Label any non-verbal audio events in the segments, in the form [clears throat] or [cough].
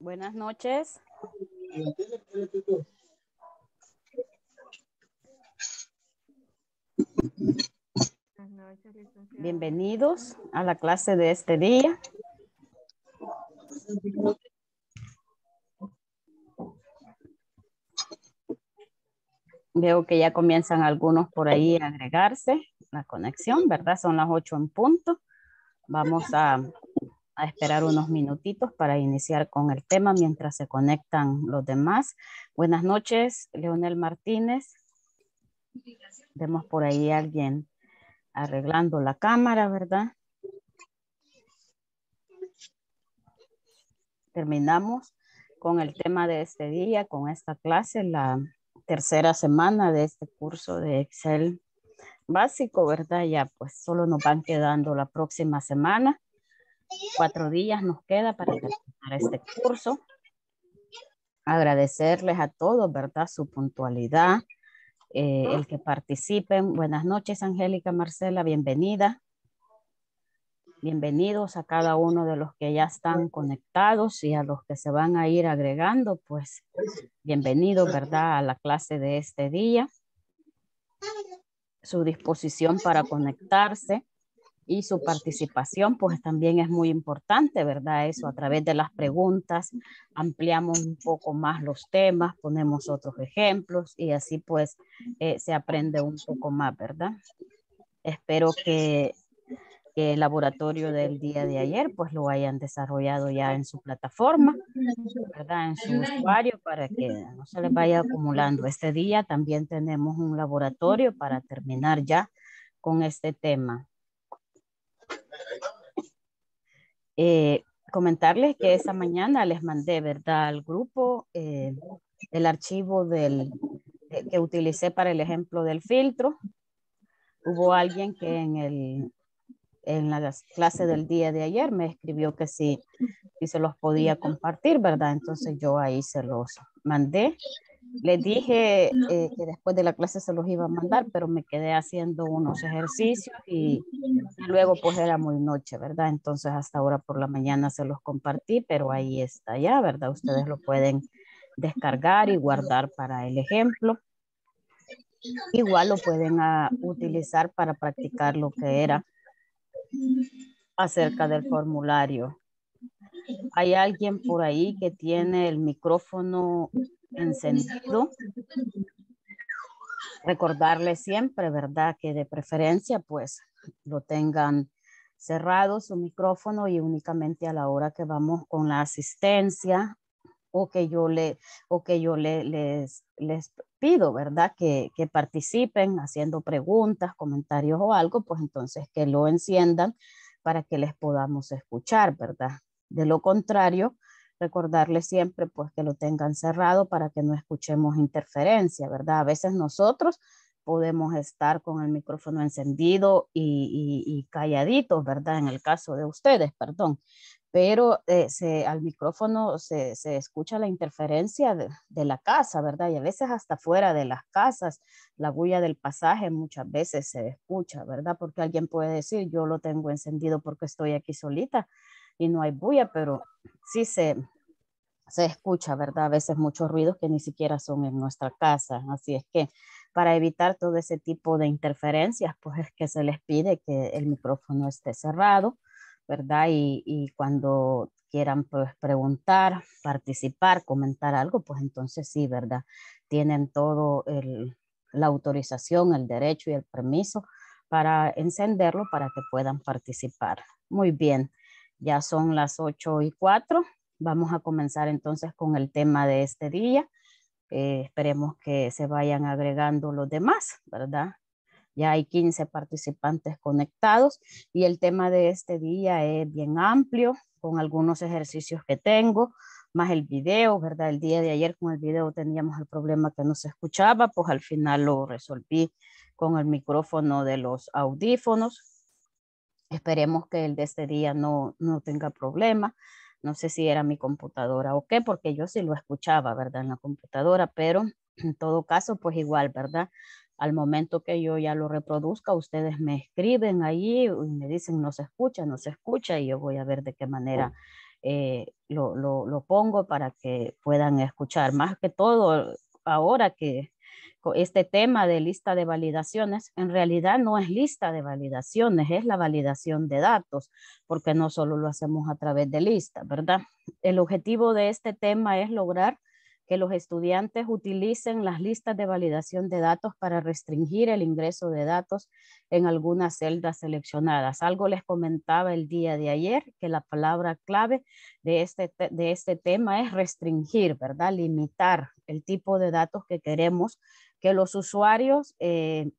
Buenas noches. Bienvenidos a la clase de este día. Veo que ya comienzan algunos por ahí a agregarse la conexión, ¿verdad? Son las ocho en punto. Vamos a, esperar unos minutitos para iniciar con el tema mientras se conectan los demás. Buenas noches, Leonel Martínez. Vemos por ahí a alguien arreglando la cámara, ¿verdad? Terminamos con el tema de este día, con esta clase, la tercera semana de este curso de Excel básico, ¿verdad? Ya pues solo nos van quedando la próxima semana. Cuatro días nos queda para terminar este curso. Agradecerles a todos, ¿verdad? Su puntualidad, eh, el que participen. Buenas noches, Angélica, Marcela, bienvenida. Bienvenidos a cada uno de los que ya están conectados y a los que se van a ir agregando, pues bienvenido, ¿verdad? A la clase de este día su disposición para conectarse y su participación, pues también es muy importante, ¿verdad? Eso a través de las preguntas ampliamos un poco más los temas, ponemos otros ejemplos y así pues eh, se aprende un poco más, ¿verdad? Espero que el laboratorio del día de ayer pues lo hayan desarrollado ya en su plataforma, ¿verdad? En su usuario para que no se les vaya acumulando. Este día también tenemos un laboratorio para terminar ya con este tema. Eh, comentarles que esa mañana les mandé, ¿verdad? Al grupo eh, el archivo del, eh, que utilicé para el ejemplo del filtro. Hubo alguien que en el en la clase del día de ayer me escribió que sí, y se los podía compartir, ¿verdad? Entonces yo ahí se los mandé. Le dije eh, que después de la clase se los iba a mandar, pero me quedé haciendo unos ejercicios y, luego pues era muy noche, ¿verdad? Entonces hasta ahora por la mañana se los compartí, pero ahí está ya, ¿verdad? Ustedes lo pueden descargar y guardar para el ejemplo. Igual lo pueden ah, utilizar para practicar lo que era acerca del formulario. ¿Hay alguien por ahí que tiene el micrófono encendido? recordarle siempre, ¿verdad? Que de preferencia, pues, lo tengan cerrado su micrófono y únicamente a la hora que vamos con la asistencia o que yo, le, o que yo les, les pido, ¿verdad? Que, que, participen haciendo preguntas, comentarios o algo, pues entonces que lo enciendan para que les podamos escuchar, ¿verdad? De lo contrario, recordarles siempre pues que lo tengan cerrado para que no escuchemos interferencia, ¿verdad? A veces nosotros podemos estar con el micrófono encendido y, y, y, calladitos, ¿verdad? En el caso de ustedes, perdón pero eh, al micrófono se, escucha la interferencia de, la casa, ¿verdad? Y a veces hasta fuera de las casas, la bulla del pasaje muchas veces se escucha, ¿verdad? Porque alguien puede decir, yo lo tengo encendido porque estoy aquí solita y no hay bulla, pero sí se, se escucha, ¿verdad? A veces muchos ruidos que ni siquiera son en nuestra casa. Así es que para evitar todo ese tipo de interferencias, pues es que se les pide que el micrófono esté cerrado ¿verdad? Y, cuando quieran pues, preguntar, participar, comentar algo, pues entonces sí, ¿verdad? Tienen todo la autorización, el derecho y el permiso para encenderlo para que puedan participar. Muy bien, ya son las ocho y cuatro. Vamos a comenzar entonces con el tema de este día. Eh, esperemos que se vayan agregando los demás, ¿verdad? Ya hay 15 participantes conectados y el tema de este día es bien amplio, con algunos ejercicios que tengo, más el video, ¿verdad? El día de ayer con el video teníamos el problema que no se escuchaba, pues al final lo resolví con el micrófono de los audífonos. Esperemos que el de este día no, no tenga problema. No sé si era mi computadora o qué, porque yo sí lo escuchaba, ¿verdad? En la computadora, pero en todo caso, pues igual, ¿verdad? al momento que yo ya lo reproduzca, ustedes me escriben ahí y me dicen no se escucha, no se escucha y yo voy a ver de qué manera oh. eh, lo, lo, pongo para que puedan escuchar. Más que todo, ahora que este tema de lista de validaciones, en realidad no es lista de validaciones, es la validación de datos, porque no solo lo hacemos a través de lista, ¿verdad? El objetivo de este tema es lograr que los estudiantes utilicen las listas de validación de datos para restringir el ingreso de datos en algunas celdas seleccionadas. Algo les comentaba el día de ayer, que la palabra clave de este, este tema es restringir, ¿verdad? Limitar el tipo de datos que queremos que los usuarios eh,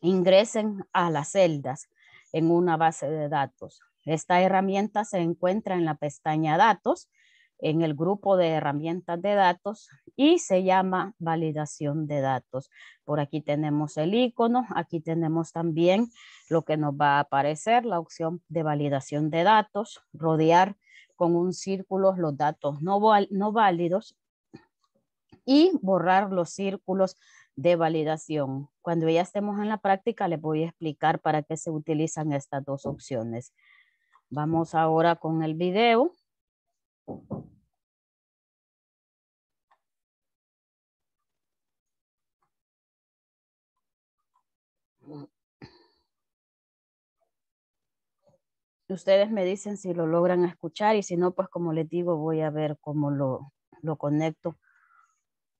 ingresen a las celdas en una base de datos. Esta herramienta se encuentra en la pestaña Datos en el grupo de herramientas de datos y se llama validación de datos. Por aquí tenemos el icono, aquí tenemos también lo que nos va a aparecer, la opción de validación de datos, rodear con un círculo los datos no, no válidos y borrar los círculos de validación. Cuando ya estemos en la práctica les voy a explicar para qué se utilizan estas dos opciones. Vamos ahora con el video. Ustedes me dicen si lo logran escuchar y si no, pues como les digo, voy a ver cómo lo, conecto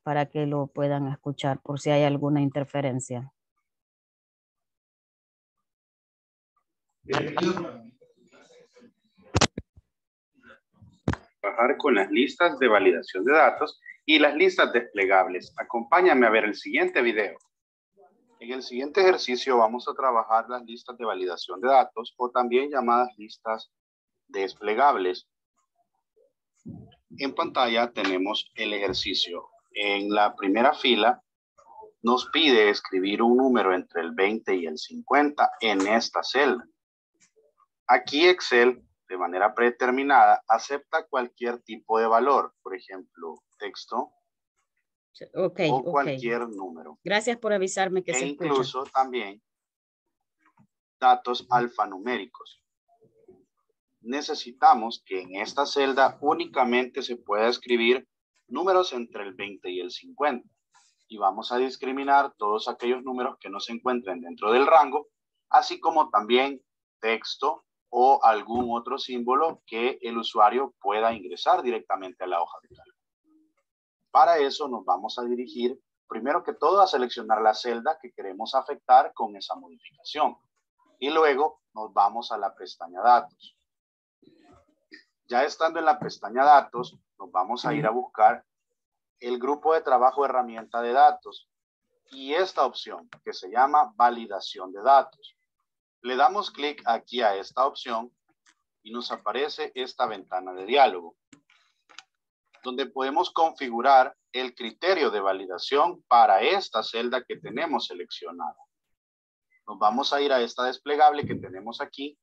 para que lo puedan escuchar por si hay alguna interferencia. trabajar con las listas de validación de datos y las listas desplegables. Acompáñame a ver el siguiente video. En el siguiente ejercicio vamos a trabajar las listas de validación de datos o también llamadas listas desplegables. En pantalla tenemos el ejercicio. En la primera fila nos pide escribir un número entre el 20 y el 50 en esta celda. Aquí Excel de manera predeterminada, acepta cualquier tipo de valor, por ejemplo, texto o cualquier número. Gracias por avisarme que e incluso también datos alfanuméricos. Necesitamos que en esta celda únicamente se pueda escribir números entre el 20 y el 50. Y vamos a discriminar todos aquellos números que no se encuentren dentro del rango, así como también texto, o algún otro símbolo que el usuario pueda ingresar directamente a la hoja de cálculo. Para eso nos vamos a dirigir primero que todo a seleccionar la celda que queremos afectar con esa modificación y luego nos vamos a la pestaña datos. Ya estando en la pestaña datos, nos vamos a ir a buscar el grupo de trabajo herramienta de datos y esta opción que se llama validación de datos. Le damos clic aquí a esta opción y nos aparece esta ventana de diálogo, donde podemos configurar el criterio de validación para esta celda que tenemos seleccionada. Nos vamos a ir a esta desplegable que tenemos aquí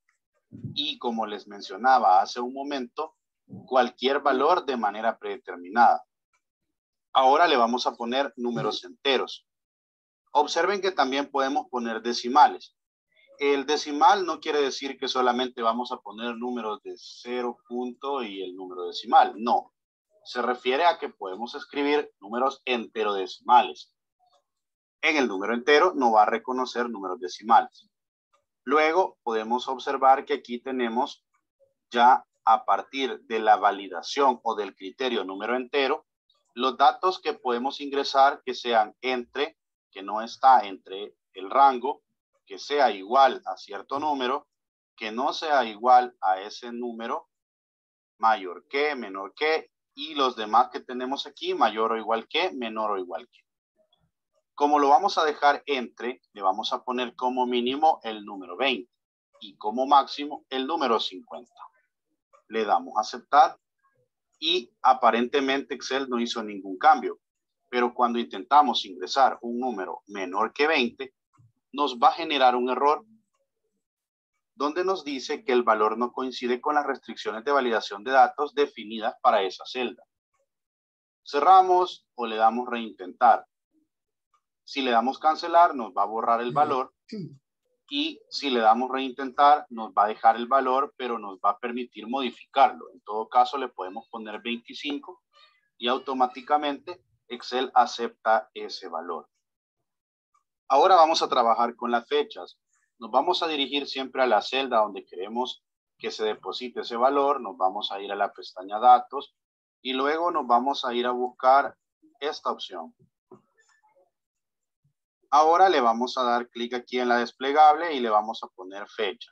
y como les mencionaba hace un momento, cualquier valor de manera predeterminada. Ahora le vamos a poner números enteros. Observen que también podemos poner decimales. El decimal no quiere decir que solamente vamos a poner números de cero punto y el número decimal. No. Se refiere a que podemos escribir números enterodecimales. En el número entero no va a reconocer números decimales. Luego podemos observar que aquí tenemos ya a partir de la validación o del criterio número entero, los datos que podemos ingresar que sean entre, que no está entre el rango, que sea igual a cierto número, que no sea igual a ese número, mayor que, menor que, y los demás que tenemos aquí, mayor o igual que, menor o igual que. Como lo vamos a dejar entre, le vamos a poner como mínimo el número 20 y como máximo el número 50. Le damos a aceptar y aparentemente Excel no hizo ningún cambio. Pero cuando intentamos ingresar un número menor que 20, nos va a generar un error donde nos dice que el valor no coincide con las restricciones de validación de datos definidas para esa celda. Cerramos o le damos reintentar. Si le damos cancelar, nos va a borrar el valor. Y si le damos reintentar, nos va a dejar el valor, pero nos va a permitir modificarlo. En todo caso, le podemos poner 25 y automáticamente Excel acepta ese valor. Ahora vamos a trabajar con las fechas. Nos vamos a dirigir siempre a la celda donde queremos que se deposite ese valor. Nos vamos a ir a la pestaña datos y luego nos vamos a ir a buscar esta opción. Ahora le vamos a dar clic aquí en la desplegable y le vamos a poner fecha.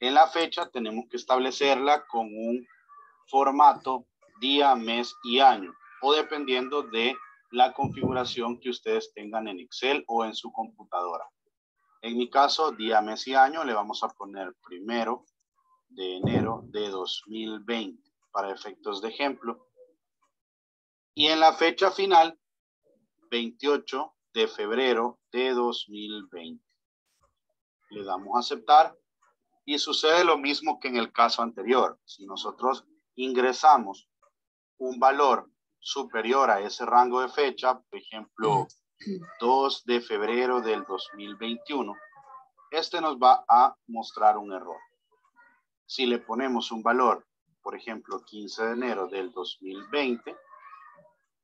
En la fecha tenemos que establecerla con un formato día, mes y año o dependiendo de la configuración que ustedes tengan en Excel o en su computadora. En mi caso, día, mes y año le vamos a poner primero de enero de 2020 para efectos de ejemplo. Y en la fecha final, 28 de febrero de 2020. Le damos a aceptar y sucede lo mismo que en el caso anterior. Si nosotros ingresamos un valor superior a ese rango de fecha, por ejemplo, 2 mm. de febrero del 2021, este nos va a mostrar un error. Si le ponemos un valor, por ejemplo, 15 de enero del 2020,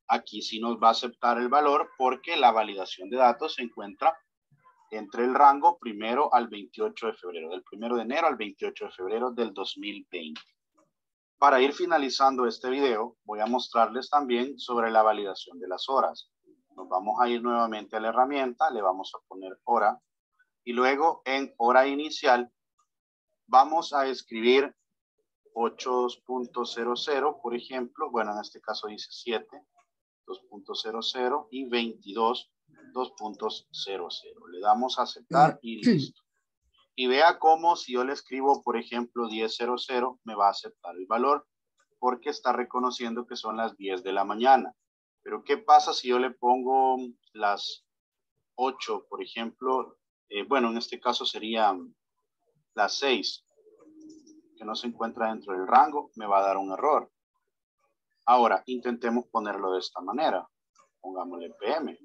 aquí sí nos va a aceptar el valor porque la validación de datos se encuentra entre el rango primero al 28 de febrero, del primero de enero al 28 de febrero del 2020. Para ir finalizando este video, voy a mostrarles también sobre la validación de las horas. Nos vamos a ir nuevamente a la herramienta, le vamos a poner hora y luego en hora inicial vamos a escribir 8.00, por ejemplo, bueno, en este caso dice 7, y 22, Le damos a aceptar y listo y vea cómo si yo le escribo, por ejemplo, 10.00, me va a aceptar el valor porque está reconociendo que son las 10 de la mañana. Pero ¿qué pasa si yo le pongo las 8, por ejemplo? Eh, bueno, en este caso serían las 6, que no se encuentra dentro del rango, me va a dar un error. Ahora, intentemos ponerlo de esta manera. Pongámosle PM.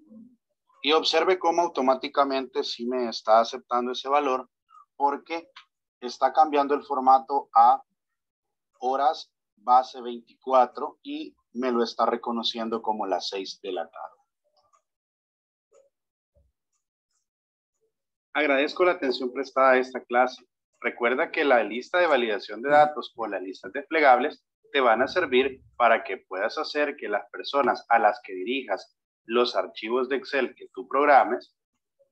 Y observe cómo automáticamente si me está aceptando ese valor porque está cambiando el formato a horas base 24 y me lo está reconociendo como las 6 de la tarde. Agradezco la atención prestada a esta clase. Recuerda que la lista de validación de datos o las listas desplegables te van a servir para que puedas hacer que las personas a las que dirijas los archivos de Excel que tú programes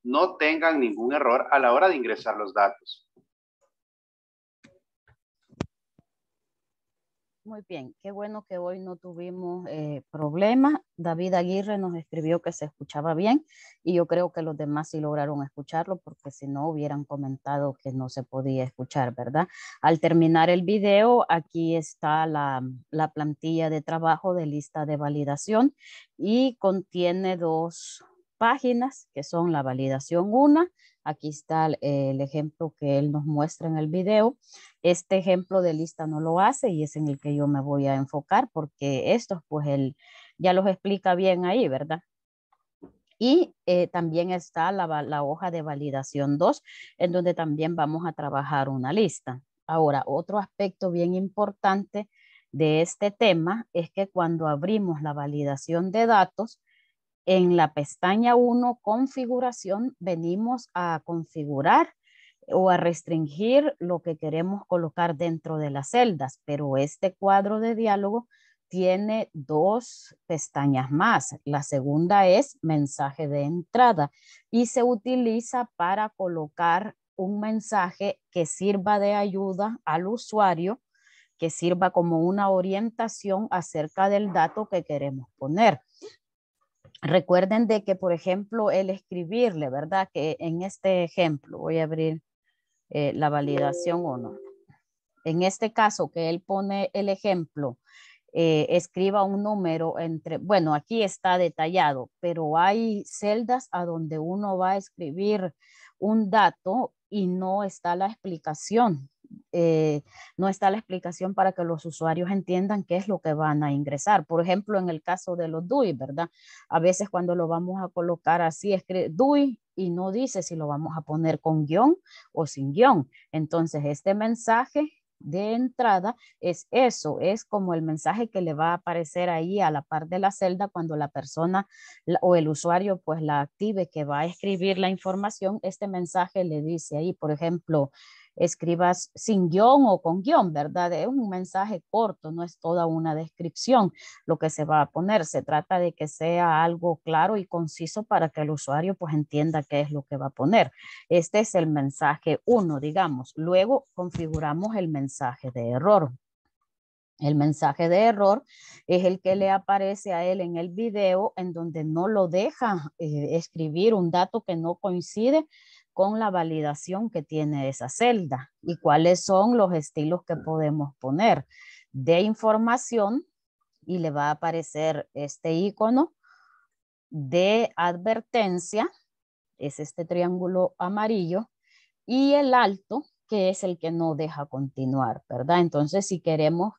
no tengan ningún error a la hora de ingresar los datos. Muy bien, qué bueno que hoy no tuvimos eh, problemas. David Aguirre nos escribió que se escuchaba bien y yo creo que los demás sí lograron escucharlo porque si no hubieran comentado que no se podía escuchar, ¿verdad? Al terminar el video, aquí está la plantilla de trabajo de lista de validación y contiene dos páginas, que son la validación 1. Aquí está el ejemplo que él nos muestra en el video. Este ejemplo de lista no lo hace y es en el que yo me voy a enfocar porque estos, pues él ya los explica bien ahí, ¿verdad? Y eh, también está la, la hoja de validación 2, en donde también vamos a trabajar una lista. Ahora, otro aspecto bien importante de este tema es que cuando abrimos la validación de datos, en la pestaña 1, configuración, venimos a configurar o a restringir lo que queremos colocar dentro de las celdas, pero este cuadro de diálogo tiene dos pestañas más. La segunda es mensaje de entrada y se utiliza para colocar un mensaje que sirva de ayuda al usuario, que sirva como una orientación acerca del dato que queremos poner. Recuerden de que, por ejemplo, el escribirle, ¿verdad? Que en este ejemplo, voy a abrir eh, la validación o no. En este caso que él pone el ejemplo, eh, escriba un número entre, bueno, aquí está detallado, pero hay celdas a donde uno va a escribir un dato y no está la explicación eh, no está la explicación para que los usuarios entiendan qué es lo que van a ingresar. Por ejemplo, en el caso de los DUI, ¿verdad? A veces cuando lo vamos a colocar así, escribe DUI y no dice si lo vamos a poner con guión o sin guión. Entonces, este mensaje de entrada es eso, es como el mensaje que le va a aparecer ahí a la par de la celda cuando la persona o el usuario pues la active que va a escribir la información, este mensaje le dice ahí, por ejemplo, escribas sin guión o con guión, ¿verdad? Es un mensaje corto, no es toda una descripción lo que se va a poner. Se trata de que sea algo claro y conciso para que el usuario pues entienda qué es lo que va a poner. Este es el mensaje uno, digamos. Luego configuramos el mensaje de error. El mensaje de error es el que le aparece a él en el video en donde no lo deja eh, escribir un dato que no coincide con la validación que tiene esa celda y cuáles son los estilos que podemos poner de información y le va a aparecer este icono de advertencia, es este triángulo amarillo, y el alto, que es el que no deja continuar, ¿verdad? Entonces, si queremos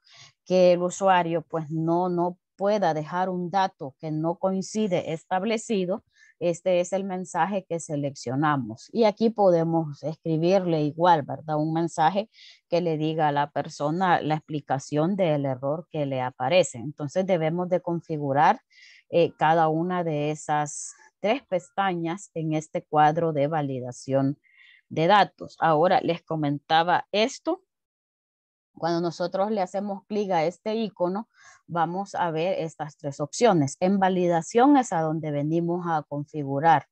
que el usuario pues no, no pueda dejar un dato que no coincide establecido, este es el mensaje que seleccionamos. Y aquí podemos escribirle igual, ¿verdad? Un mensaje que le diga a la persona la explicación del error que le aparece. Entonces debemos de configurar eh, cada una de esas tres pestañas en este cuadro de validación de datos. Ahora les comentaba esto cuando nosotros le hacemos clic a este icono, vamos a ver estas tres opciones. En validación es a donde venimos a configurar.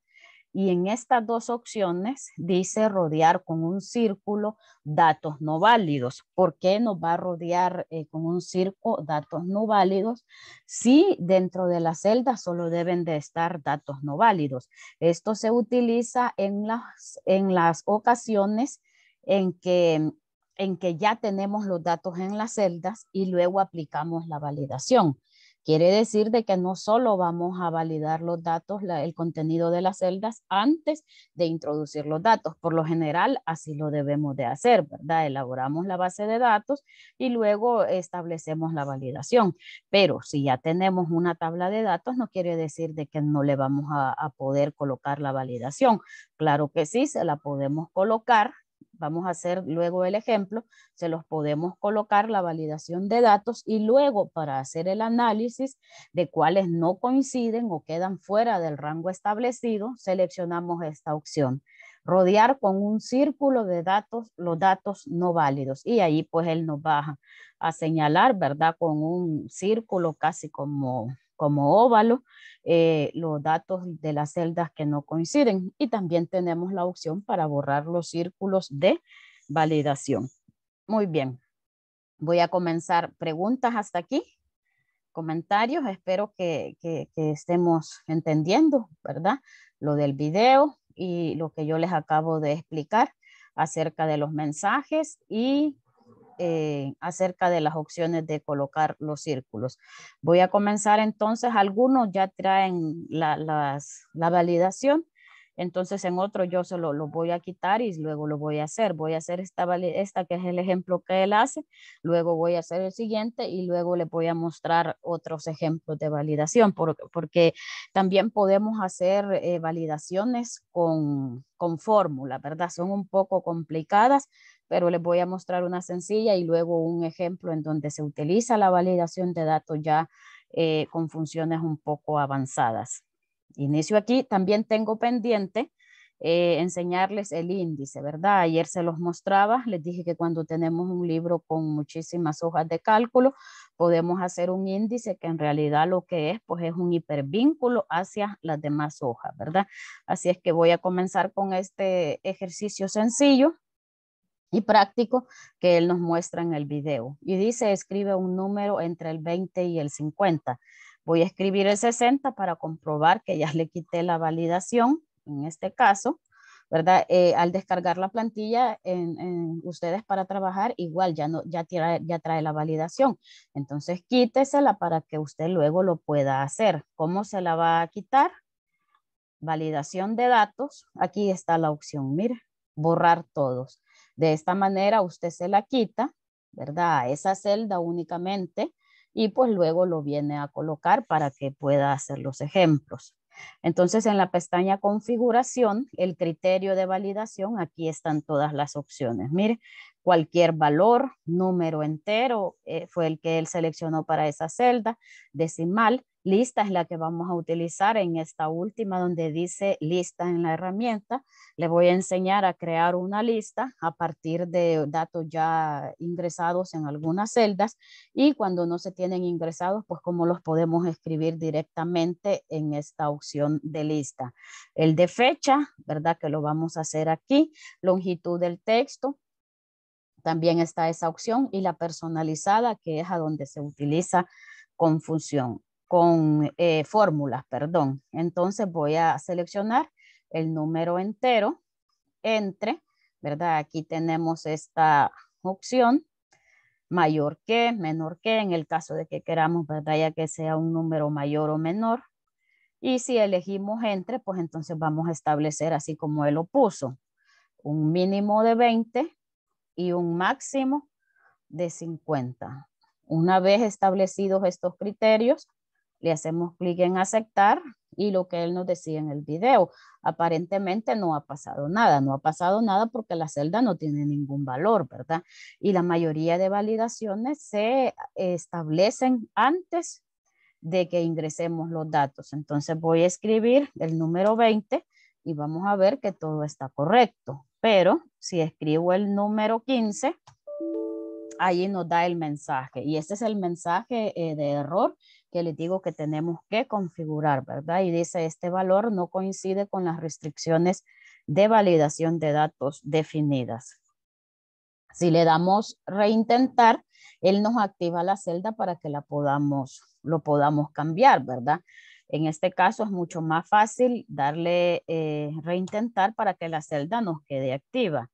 Y en estas dos opciones dice rodear con un círculo datos no válidos. ¿Por qué nos va a rodear eh, con un círculo datos no válidos? Si dentro de la celda solo deben de estar datos no válidos. Esto se utiliza en las, en las ocasiones en que en que ya tenemos los datos en las celdas y luego aplicamos la validación. Quiere decir de que no solo vamos a validar los datos, el contenido de las celdas antes de introducir los datos. Por lo general, así lo debemos de hacer, ¿verdad? Elaboramos la base de datos y luego establecemos la validación. Pero si ya tenemos una tabla de datos, no quiere decir de que no le vamos a poder colocar la validación. Claro que sí, se la podemos colocar vamos a hacer luego el ejemplo, se los podemos colocar la validación de datos y luego para hacer el análisis de cuáles no coinciden o quedan fuera del rango establecido, seleccionamos esta opción. Rodear con un círculo de datos los datos no válidos y ahí pues él nos va a señalar, ¿verdad? Con un círculo casi como como óvalo, eh, los datos de las celdas que no coinciden y también tenemos la opción para borrar los círculos de validación. Muy bien, voy a comenzar preguntas hasta aquí, comentarios, espero que estemos entendiendo, ¿verdad? Lo del video y lo que yo les acabo de explicar acerca de los mensajes y eh, acerca de las opciones de colocar los círculos. Voy a comenzar entonces, algunos ya traen la, las, la validación, entonces en otro yo solo lo voy a quitar y luego lo voy a hacer. Voy a hacer esta, esta que es el ejemplo que él hace, luego voy a hacer el siguiente y luego le voy a mostrar otros ejemplos de validación porque, también podemos hacer eh, validaciones con, con fórmula, ¿verdad? Son un poco complicadas, pero les voy a mostrar una sencilla y luego un ejemplo en donde se utiliza la validación de datos ya eh, con funciones un poco avanzadas. Inicio aquí, también tengo pendiente eh, enseñarles el índice, ¿verdad? Ayer se los mostraba, les dije que cuando tenemos un libro con muchísimas hojas de cálculo, podemos hacer un índice que en realidad lo que es, pues es un hipervínculo hacia las demás hojas, ¿verdad? Así es que voy a comenzar con este ejercicio sencillo y práctico que él nos muestra en el video. Y dice, escribe un número entre el 20 y el 50. Voy a escribir el 60 para comprobar que ya le quité la validación, en este caso, ¿verdad? Eh, al descargar la plantilla en, ustedes para trabajar, igual ya, no, ya, trae, ya trae la validación. Entonces quítesela para que usted luego lo pueda hacer. ¿Cómo se la va a quitar? Validación de datos. Aquí está la opción, mira borrar todos. De esta manera usted se la quita, ¿verdad? esa celda únicamente y pues luego lo viene a colocar para que pueda hacer los ejemplos. Entonces en la pestaña configuración, el criterio de validación, aquí están todas las opciones. Mire, cualquier valor, número entero, eh, fue el que él seleccionó para esa celda, decimal, lista es la que vamos a utilizar en esta última donde dice lista en la herramienta. Le voy a enseñar a crear una lista a partir de datos ya ingresados en algunas celdas y cuando no se tienen ingresados, pues cómo los podemos escribir directamente en esta opción de lista. El de fecha, ¿verdad? Que lo vamos a hacer aquí, longitud del texto, también está esa opción y la personalizada, que es a donde se utiliza con función, eh, con fórmulas, perdón. Entonces voy a seleccionar el número entero, entre, ¿verdad? Aquí tenemos esta opción, mayor que, menor que, en el caso de que queramos, ¿verdad? Ya que sea un número mayor o menor. Y si elegimos entre, pues entonces vamos a establecer así como él lo puso, un mínimo de 20 y un máximo de 50. Una vez establecidos estos criterios, le hacemos clic en aceptar y lo que él nos decía en el video. Aparentemente no ha pasado nada, no ha pasado nada porque la celda no tiene ningún valor, ¿verdad? Y la mayoría de validaciones se eh, establecen antes de que ingresemos los datos. Entonces voy a escribir el número 20 y vamos a ver que todo está correcto. Pero si escribo el número 15, allí nos da el mensaje. Y este es el mensaje eh, de error que le digo que tenemos que configurar, ¿verdad? Y dice, este valor no coincide con las restricciones de validación de datos definidas. Si le damos reintentar, él nos activa la celda para que la podamos, lo podamos cambiar, ¿verdad? En este caso es mucho más fácil darle eh, reintentar para que la celda nos quede activa.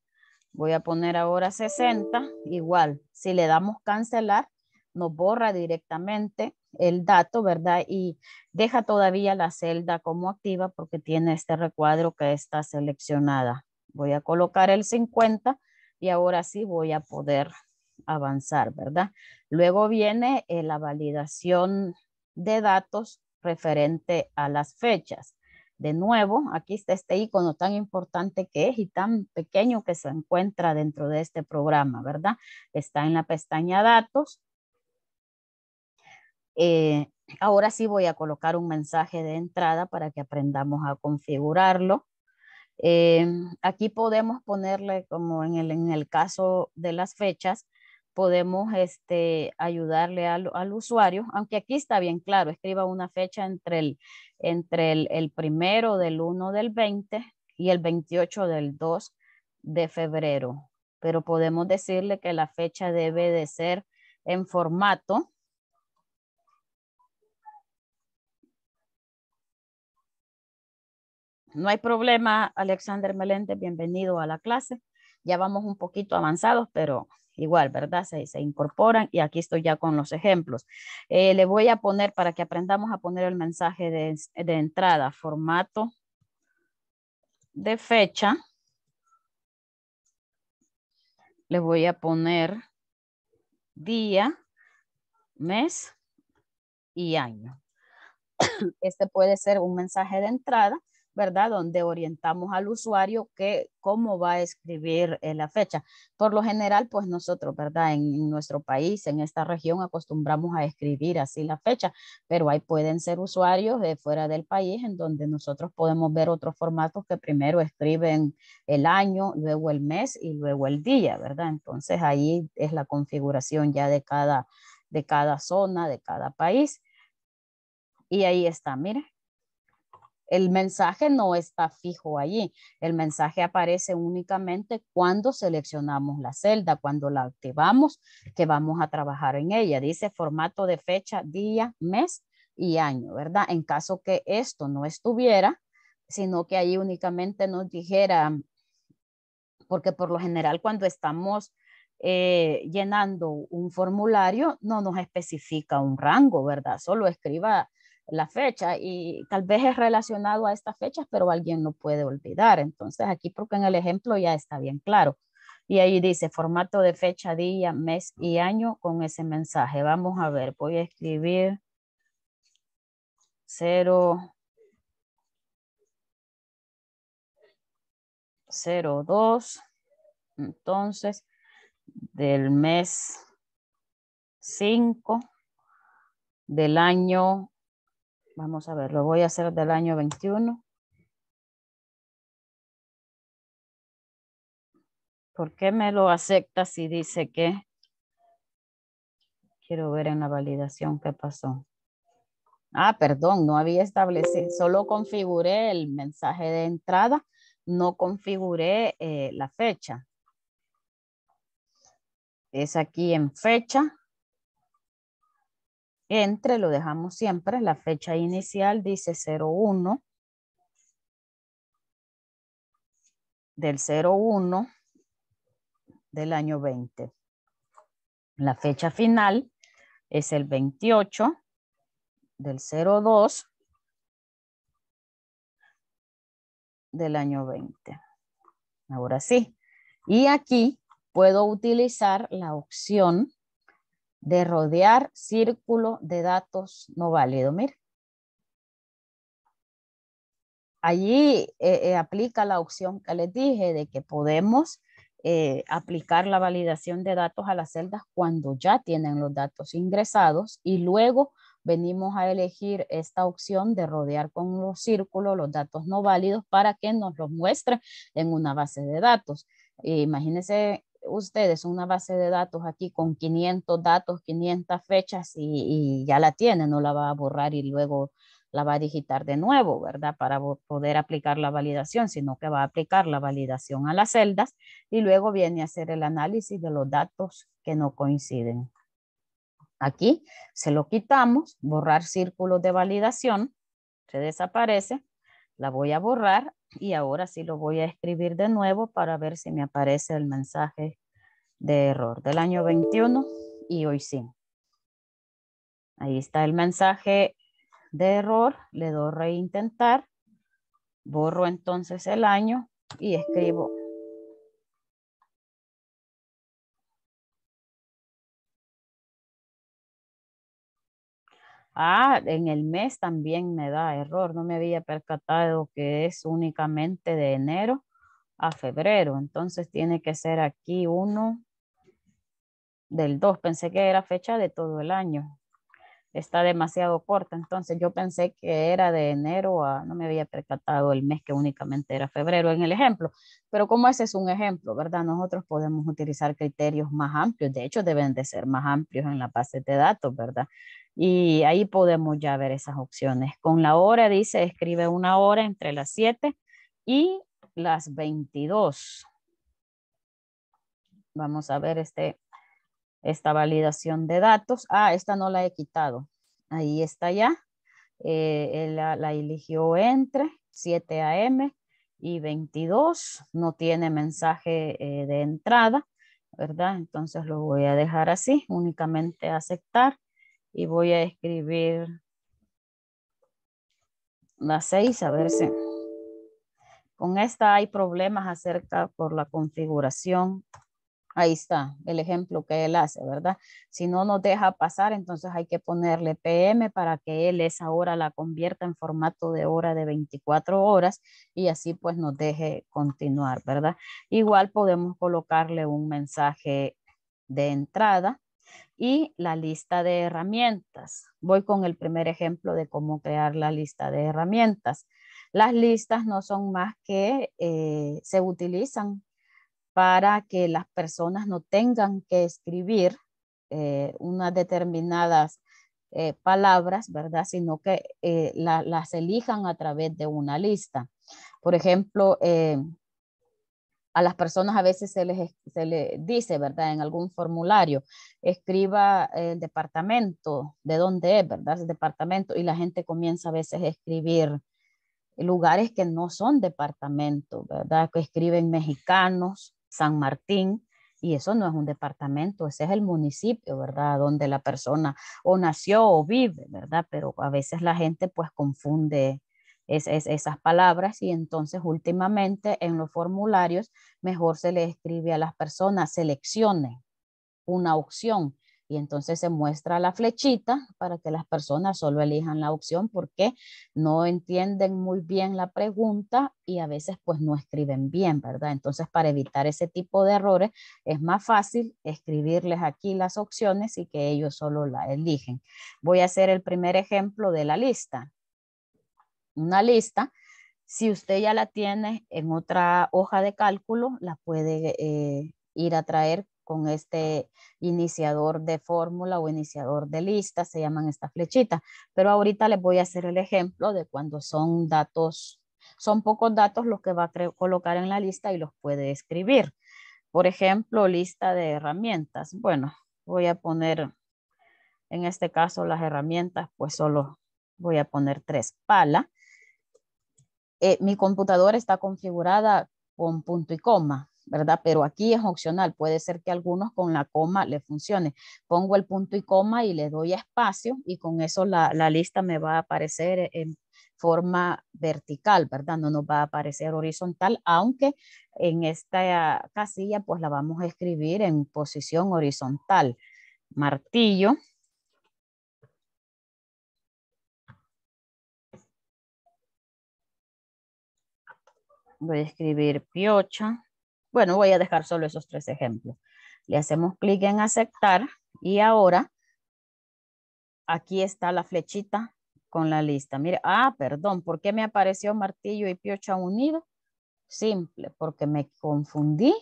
Voy a poner ahora 60, igual, si le damos cancelar, nos borra directamente el dato, ¿verdad? Y deja todavía la celda como activa porque tiene este recuadro que está seleccionada. Voy a colocar el 50 y ahora sí voy a poder avanzar, ¿verdad? Luego viene eh, la validación de datos referente a las fechas. De nuevo, aquí está este icono tan importante que es y tan pequeño que se encuentra dentro de este programa, ¿verdad? Está en la pestaña datos. Eh, ahora sí voy a colocar un mensaje de entrada para que aprendamos a configurarlo. Eh, aquí podemos ponerle, como en el, en el caso de las fechas, podemos este, ayudarle al, usuario, aunque aquí está bien claro, escriba una fecha entre el, entre el, el primero del 1 del 20 y el 28 del 2 de febrero, pero podemos decirle que la fecha debe de ser en formato No hay problema, Alexander Meléndez, bienvenido a la clase. Ya vamos un poquito avanzados, pero igual, ¿verdad? Se, incorporan y aquí estoy ya con los ejemplos. Eh, le voy a poner para que aprendamos a poner el mensaje de entrada, formato de fecha. Le voy a poner día, mes y año. [coughs] Este puede ser un mensaje de entrada ¿verdad? Donde orientamos al usuario que cómo va a escribir eh, la fecha. Por lo general, pues nosotros, ¿verdad? En, nuestro país, en esta región, acostumbramos a escribir así la fecha, pero ahí pueden ser usuarios de fuera del país en donde nosotros podemos ver otros formatos que primero escriben el año, luego el mes y luego el día, ¿verdad? Entonces ahí es la configuración ya de cada, de cada zona, de cada país. Y ahí está, mire, el mensaje no está fijo allí. El mensaje aparece únicamente cuando seleccionamos la celda, cuando la activamos, que vamos a trabajar en ella. Dice formato de fecha, día, mes y año, ¿verdad? En caso que esto no estuviera, sino que ahí únicamente nos dijera, porque por lo general cuando estamos eh, llenando un formulario no nos especifica un rango, ¿verdad? Solo escriba la fecha y tal vez es relacionado a estas fechas, pero alguien no puede olvidar. Entonces aquí porque en el ejemplo ya está bien claro. Y ahí dice formato de fecha, día, mes y año con ese mensaje. Vamos a ver, voy a escribir 0, 02, entonces del mes 5 del año Vamos a ver, lo voy a hacer del año 21. ¿Por qué me lo acepta si dice que? Quiero ver en la validación qué pasó. Ah, perdón, no había establecido, solo configuré el mensaje de entrada, no configuré eh, la fecha. Es aquí en fecha entre, lo dejamos siempre, la fecha inicial dice 01 del 01 del año 20. La fecha final es el 28 del 02 del año 20. Ahora sí. Y aquí puedo utilizar la opción de rodear círculo de datos no válido. Mira. Allí eh, eh, aplica la opción que les dije de que podemos eh, aplicar la validación de datos a las celdas cuando ya tienen los datos ingresados y luego venimos a elegir esta opción de rodear con los círculos los datos no válidos para que nos los muestre en una base de datos. imagínense ustedes una base de datos aquí con 500 datos, 500 fechas y, ya la tiene, no la va a borrar y luego la va a digitar de nuevo, ¿verdad? Para poder aplicar la validación, sino que va a aplicar la validación a las celdas y luego viene a hacer el análisis de los datos que no coinciden. Aquí se lo quitamos, borrar círculos de validación, se desaparece la voy a borrar y ahora sí lo voy a escribir de nuevo para ver si me aparece el mensaje de error del año 21 y hoy sí. Ahí está el mensaje de error, le doy reintentar, borro entonces el año y escribo Ah, en el mes también me da error, no me había percatado que es únicamente de enero a febrero, entonces tiene que ser aquí uno del 2, pensé que era fecha de todo el año, está demasiado corta, entonces yo pensé que era de enero a, no me había percatado el mes que únicamente era febrero en el ejemplo, pero como ese es un ejemplo, ¿verdad? Nosotros podemos utilizar criterios más amplios, de hecho deben de ser más amplios en la base de datos, ¿verdad? y ahí podemos ya ver esas opciones. Con la hora dice, escribe una hora entre las 7 y las 22. Vamos a ver este, esta validación de datos. Ah, esta no la he quitado. Ahí está ya. Eh, él la, eligió entre 7 a.m. y 22. No tiene mensaje eh, de entrada, ¿verdad? Entonces lo voy a dejar así, únicamente aceptar y voy a escribir las seis, a ver si. Con esta hay problemas acerca por la configuración. Ahí está el ejemplo que él hace, ¿verdad? Si no nos deja pasar, entonces hay que ponerle PM para que él esa hora la convierta en formato de hora de 24 horas y así pues nos deje continuar, ¿verdad? Igual podemos colocarle un mensaje de entrada y la lista de herramientas. Voy con el primer ejemplo de cómo crear la lista de herramientas. Las listas no son más que eh, se utilizan para que las personas no tengan que escribir eh, unas determinadas eh, palabras, ¿verdad? Sino que las elijan a través de una lista. Por ejemplo, a las personas a veces se les, se dice, ¿verdad? En algún formulario, escriba el departamento, de dónde es, ¿verdad? El departamento y la gente comienza a veces a escribir lugares que no son departamentos, ¿verdad? Que escriben mexicanos, San Martín, y eso no es un departamento, ese es el municipio, ¿verdad? Donde la persona o nació o vive, ¿verdad? Pero a veces la gente pues confunde es, esas palabras y entonces últimamente en los formularios mejor se le escribe a las personas, seleccione una opción y entonces se muestra la flechita para que las personas solo elijan la opción porque no entienden muy bien la pregunta y a veces pues no escriben bien, ¿verdad? Entonces para evitar ese tipo de errores es más fácil escribirles aquí las opciones y que ellos solo la eligen. Voy a hacer el primer ejemplo de la lista una lista. Si usted ya la tiene en otra hoja de cálculo, la puede eh, ir a traer con este iniciador de fórmula o iniciador de lista, se llaman esta flechita Pero ahorita les voy a hacer el ejemplo de cuando son datos, son pocos datos los que va a colocar en la lista y los puede escribir. Por ejemplo, lista de herramientas. Bueno, voy a poner, en este caso, las herramientas, pues solo voy a poner tres. palas. Eh, mi computadora está configurada con punto y coma, ¿verdad? Pero aquí es opcional, puede ser que algunos con la coma le funcione. Pongo el punto y coma y le doy espacio y con eso la, la, lista me va a aparecer en forma vertical, ¿verdad? No nos va a aparecer horizontal, aunque en esta casilla pues la vamos a escribir en posición horizontal. Martillo, voy a escribir piocha. Bueno, voy a dejar solo esos tres ejemplos. Le hacemos clic en aceptar y ahora aquí está la flechita con la lista. Mira ah, perdón, ¿por qué me apareció martillo y piocha unido? Simple, porque me confundí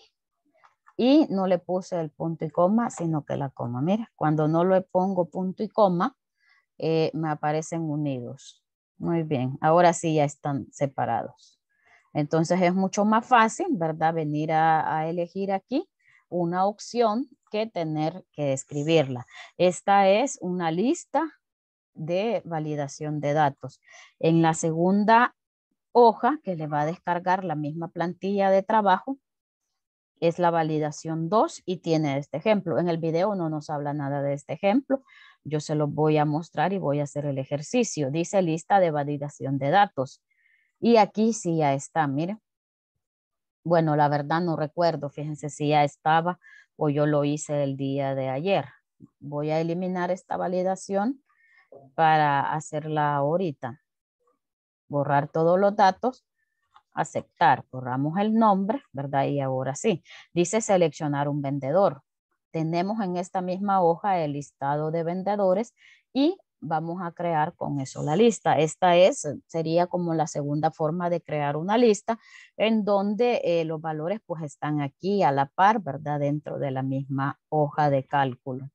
y no le puse el punto y coma, sino que la coma. Mira, cuando no le pongo punto y coma, eh, me aparecen unidos. Muy bien, ahora sí ya están separados. Entonces es mucho más fácil, ¿verdad? Venir a, elegir aquí una opción que tener que escribirla. Esta es una lista de validación de datos. En la segunda hoja que le va a descargar la misma plantilla de trabajo, es la validación 2 y tiene este ejemplo. En el video no nos habla nada de este ejemplo. Yo se lo voy a mostrar y voy a hacer el ejercicio. Dice lista de validación de datos. Y aquí sí ya está, mire. Bueno, la verdad no recuerdo, fíjense si ya estaba o yo lo hice el día de ayer. Voy a eliminar esta validación para hacerla ahorita. Borrar todos los datos, aceptar, borramos el nombre, ¿verdad? Y ahora sí, dice seleccionar un vendedor. Tenemos en esta misma hoja el listado de vendedores y vamos a crear con eso la lista. Esta es, eh, sería como la segunda forma de crear una lista en donde eh, los valores pues están aquí a la par, ¿verdad? Dentro de la misma hoja de cálculo.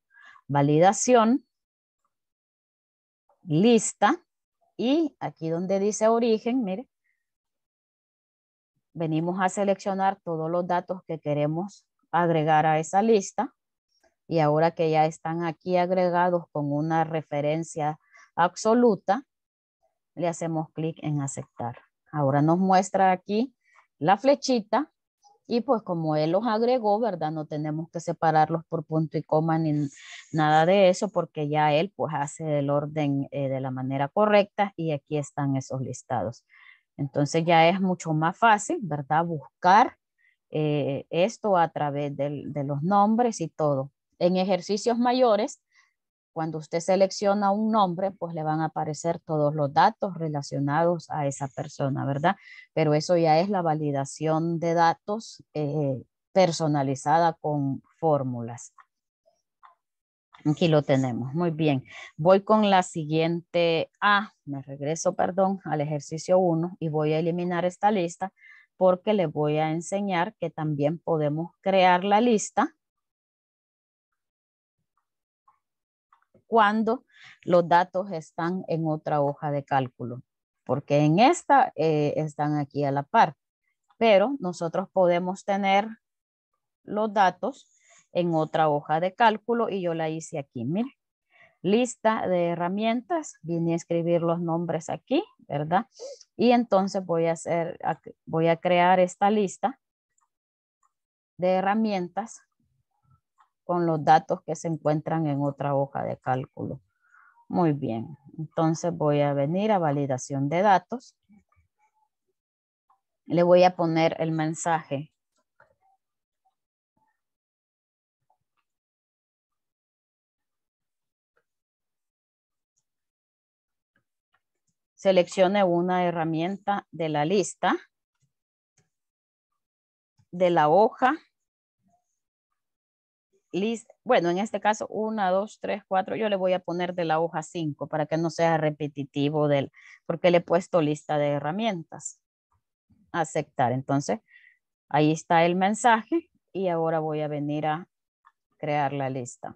Validación, lista y aquí donde dice origen, mire, venimos a seleccionar todos los datos que queremos agregar a esa lista y ahora que ya están aquí agregados con una referencia absoluta, le hacemos clic en aceptar. Ahora nos muestra aquí la flechita y pues como él los agregó, ¿verdad? No tenemos que separarlos por punto y coma ni nada de eso porque ya él pues hace el orden eh, de la manera correcta y aquí están esos listados. Entonces ya es mucho más fácil, ¿verdad? Buscar eh, esto a través de los nombres y todo. En ejercicios mayores, cuando usted selecciona un nombre, pues le van a aparecer todos los datos relacionados a esa persona, ¿verdad? Pero eso ya es la validación de datos eh, personalizada con fórmulas. Aquí lo tenemos. Muy bien. Voy con la siguiente A. Ah, me regreso, perdón, al ejercicio 1 y voy a eliminar esta lista porque le voy a enseñar que también podemos crear la lista cuando los datos están en otra hoja de cálculo, porque en esta eh, están aquí a la par, pero nosotros podemos tener los datos en otra hoja de cálculo y yo la hice aquí, miren. Lista de herramientas, vine a escribir los nombres aquí, ¿verdad? Y entonces voy a hacer, voy a crear esta lista de herramientas con los datos que se encuentran en otra hoja de cálculo. Muy bien, entonces voy a venir a validación de datos. Le voy a poner el mensaje. Seleccione una herramienta de la lista, de la hoja bueno, en este caso, una, dos, tres, cuatro, yo le voy a poner de la hoja 5 para que no sea repetitivo del, porque le he puesto lista de herramientas. Aceptar. Entonces, ahí está el mensaje y ahora voy a venir a crear la lista.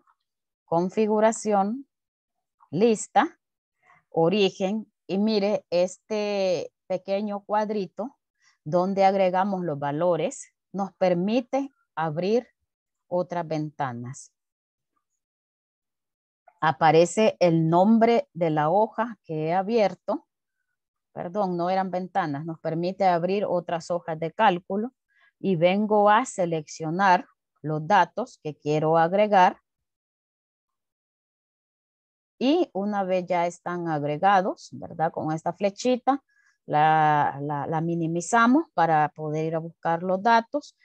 Configuración, lista, origen y mire este pequeño cuadrito donde agregamos los valores nos permite abrir otras ventanas. Aparece el nombre de la hoja que he abierto. Perdón, no eran ventanas. Nos permite abrir otras hojas de cálculo. Y vengo a seleccionar los datos que quiero agregar. Y una vez ya están agregados, ¿verdad? Con esta flechita, la, la, la minimizamos para poder ir a buscar los datos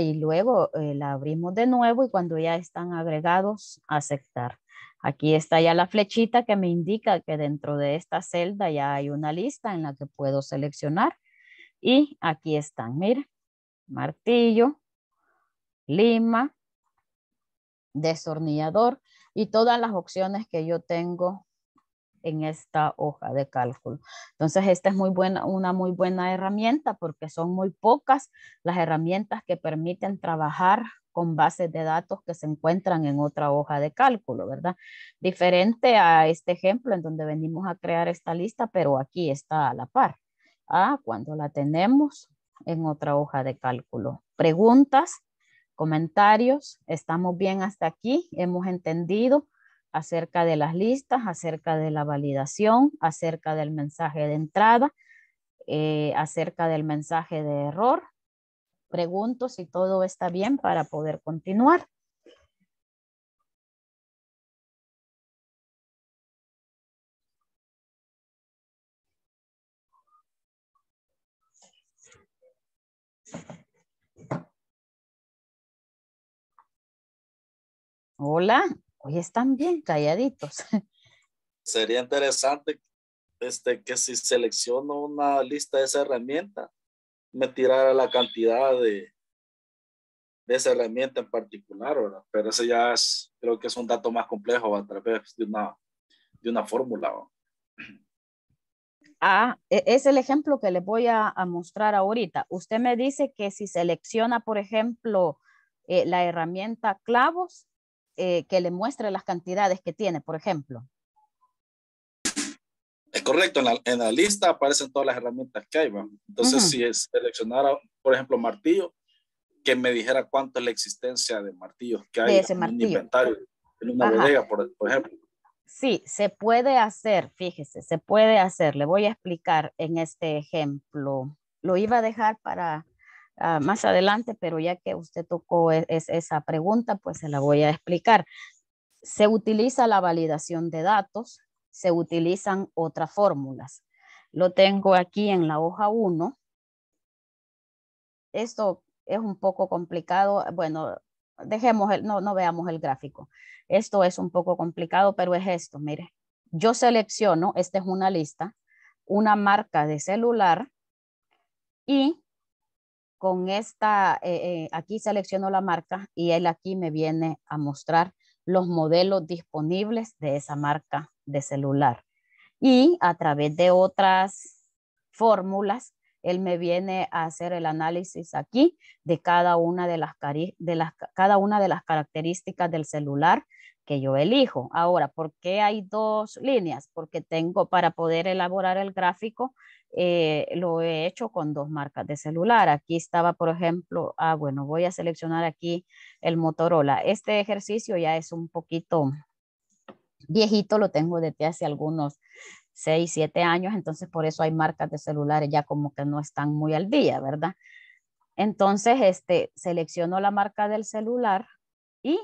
y luego eh, la abrimos de nuevo y cuando ya están agregados, aceptar. Aquí está ya la flechita que me indica que dentro de esta celda ya hay una lista en la que puedo seleccionar. Y aquí están, mira, martillo, lima, desornillador y todas las opciones que yo tengo en esta hoja de cálculo. Entonces, esta es muy buena, una muy buena herramienta porque son muy pocas las herramientas que permiten trabajar con bases de datos que se encuentran en otra hoja de cálculo, ¿verdad? Diferente a este ejemplo en donde venimos a crear esta lista, pero aquí está a la par. Ah, cuando la tenemos en otra hoja de cálculo. Preguntas, comentarios, estamos bien hasta aquí, hemos entendido acerca de las listas, acerca de la validación, acerca del mensaje de entrada, eh, acerca del mensaje de error. Pregunto si todo está bien para poder continuar. Hola, hoy están bien calladitos. [laughs] Sería interesante este, que si selecciono una lista de esa herramienta, me tirara la cantidad de, esa herramienta en particular, Pero eso ya es, creo que es un dato más complejo a través de una, de una fórmula. Ah, e, es el ejemplo que les voy a, a, mostrar ahorita. Usted me dice que si selecciona, por ejemplo, eh, la herramienta clavos, eh, que le muestre las cantidades que tiene, por ejemplo. Es correcto, en la, lista aparecen todas las herramientas que hay. Entonces, si es, seleccionara, por ejemplo, martillo, que me dijera cuánto es la existencia de martillos que hay en un inventario, en una bodega, por ejemplo. Sí, se puede hacer, fíjese, se puede hacer. Le voy a explicar en este ejemplo. Lo iba a dejar para Ah, más adelante, pero ya que usted tocó e, esa pregunta, pues se la voy a explicar. Se utiliza la validación de datos, se utilizan otras fórmulas. Lo tengo aquí en la hoja 1. Esto es un poco complicado. Bueno, dejemos, el, no, no veamos el gráfico. Esto es un poco complicado, pero es esto, mire. Yo selecciono, esta es una lista, una marca de celular y con esta, eh, eh, aquí selecciono la marca y él aquí me viene a mostrar los modelos disponibles de esa marca de celular. Y a través de otras fórmulas, él me viene a hacer el análisis aquí de cada una de las, cada una de las características del celular que yo elijo. Ahora, ¿por qué hay dos líneas? Porque tengo, para poder elaborar el gráfico, eh, lo he hecho con dos marcas de celular. Aquí estaba, por ejemplo, ah, bueno, voy a seleccionar aquí el Motorola. Este ejercicio ya es un poquito viejito, lo tengo desde hace algunos 6, 7 años, entonces por eso hay marcas de celulares ya como que no están muy al día, ¿verdad? Entonces, este, selecciono la marca del celular y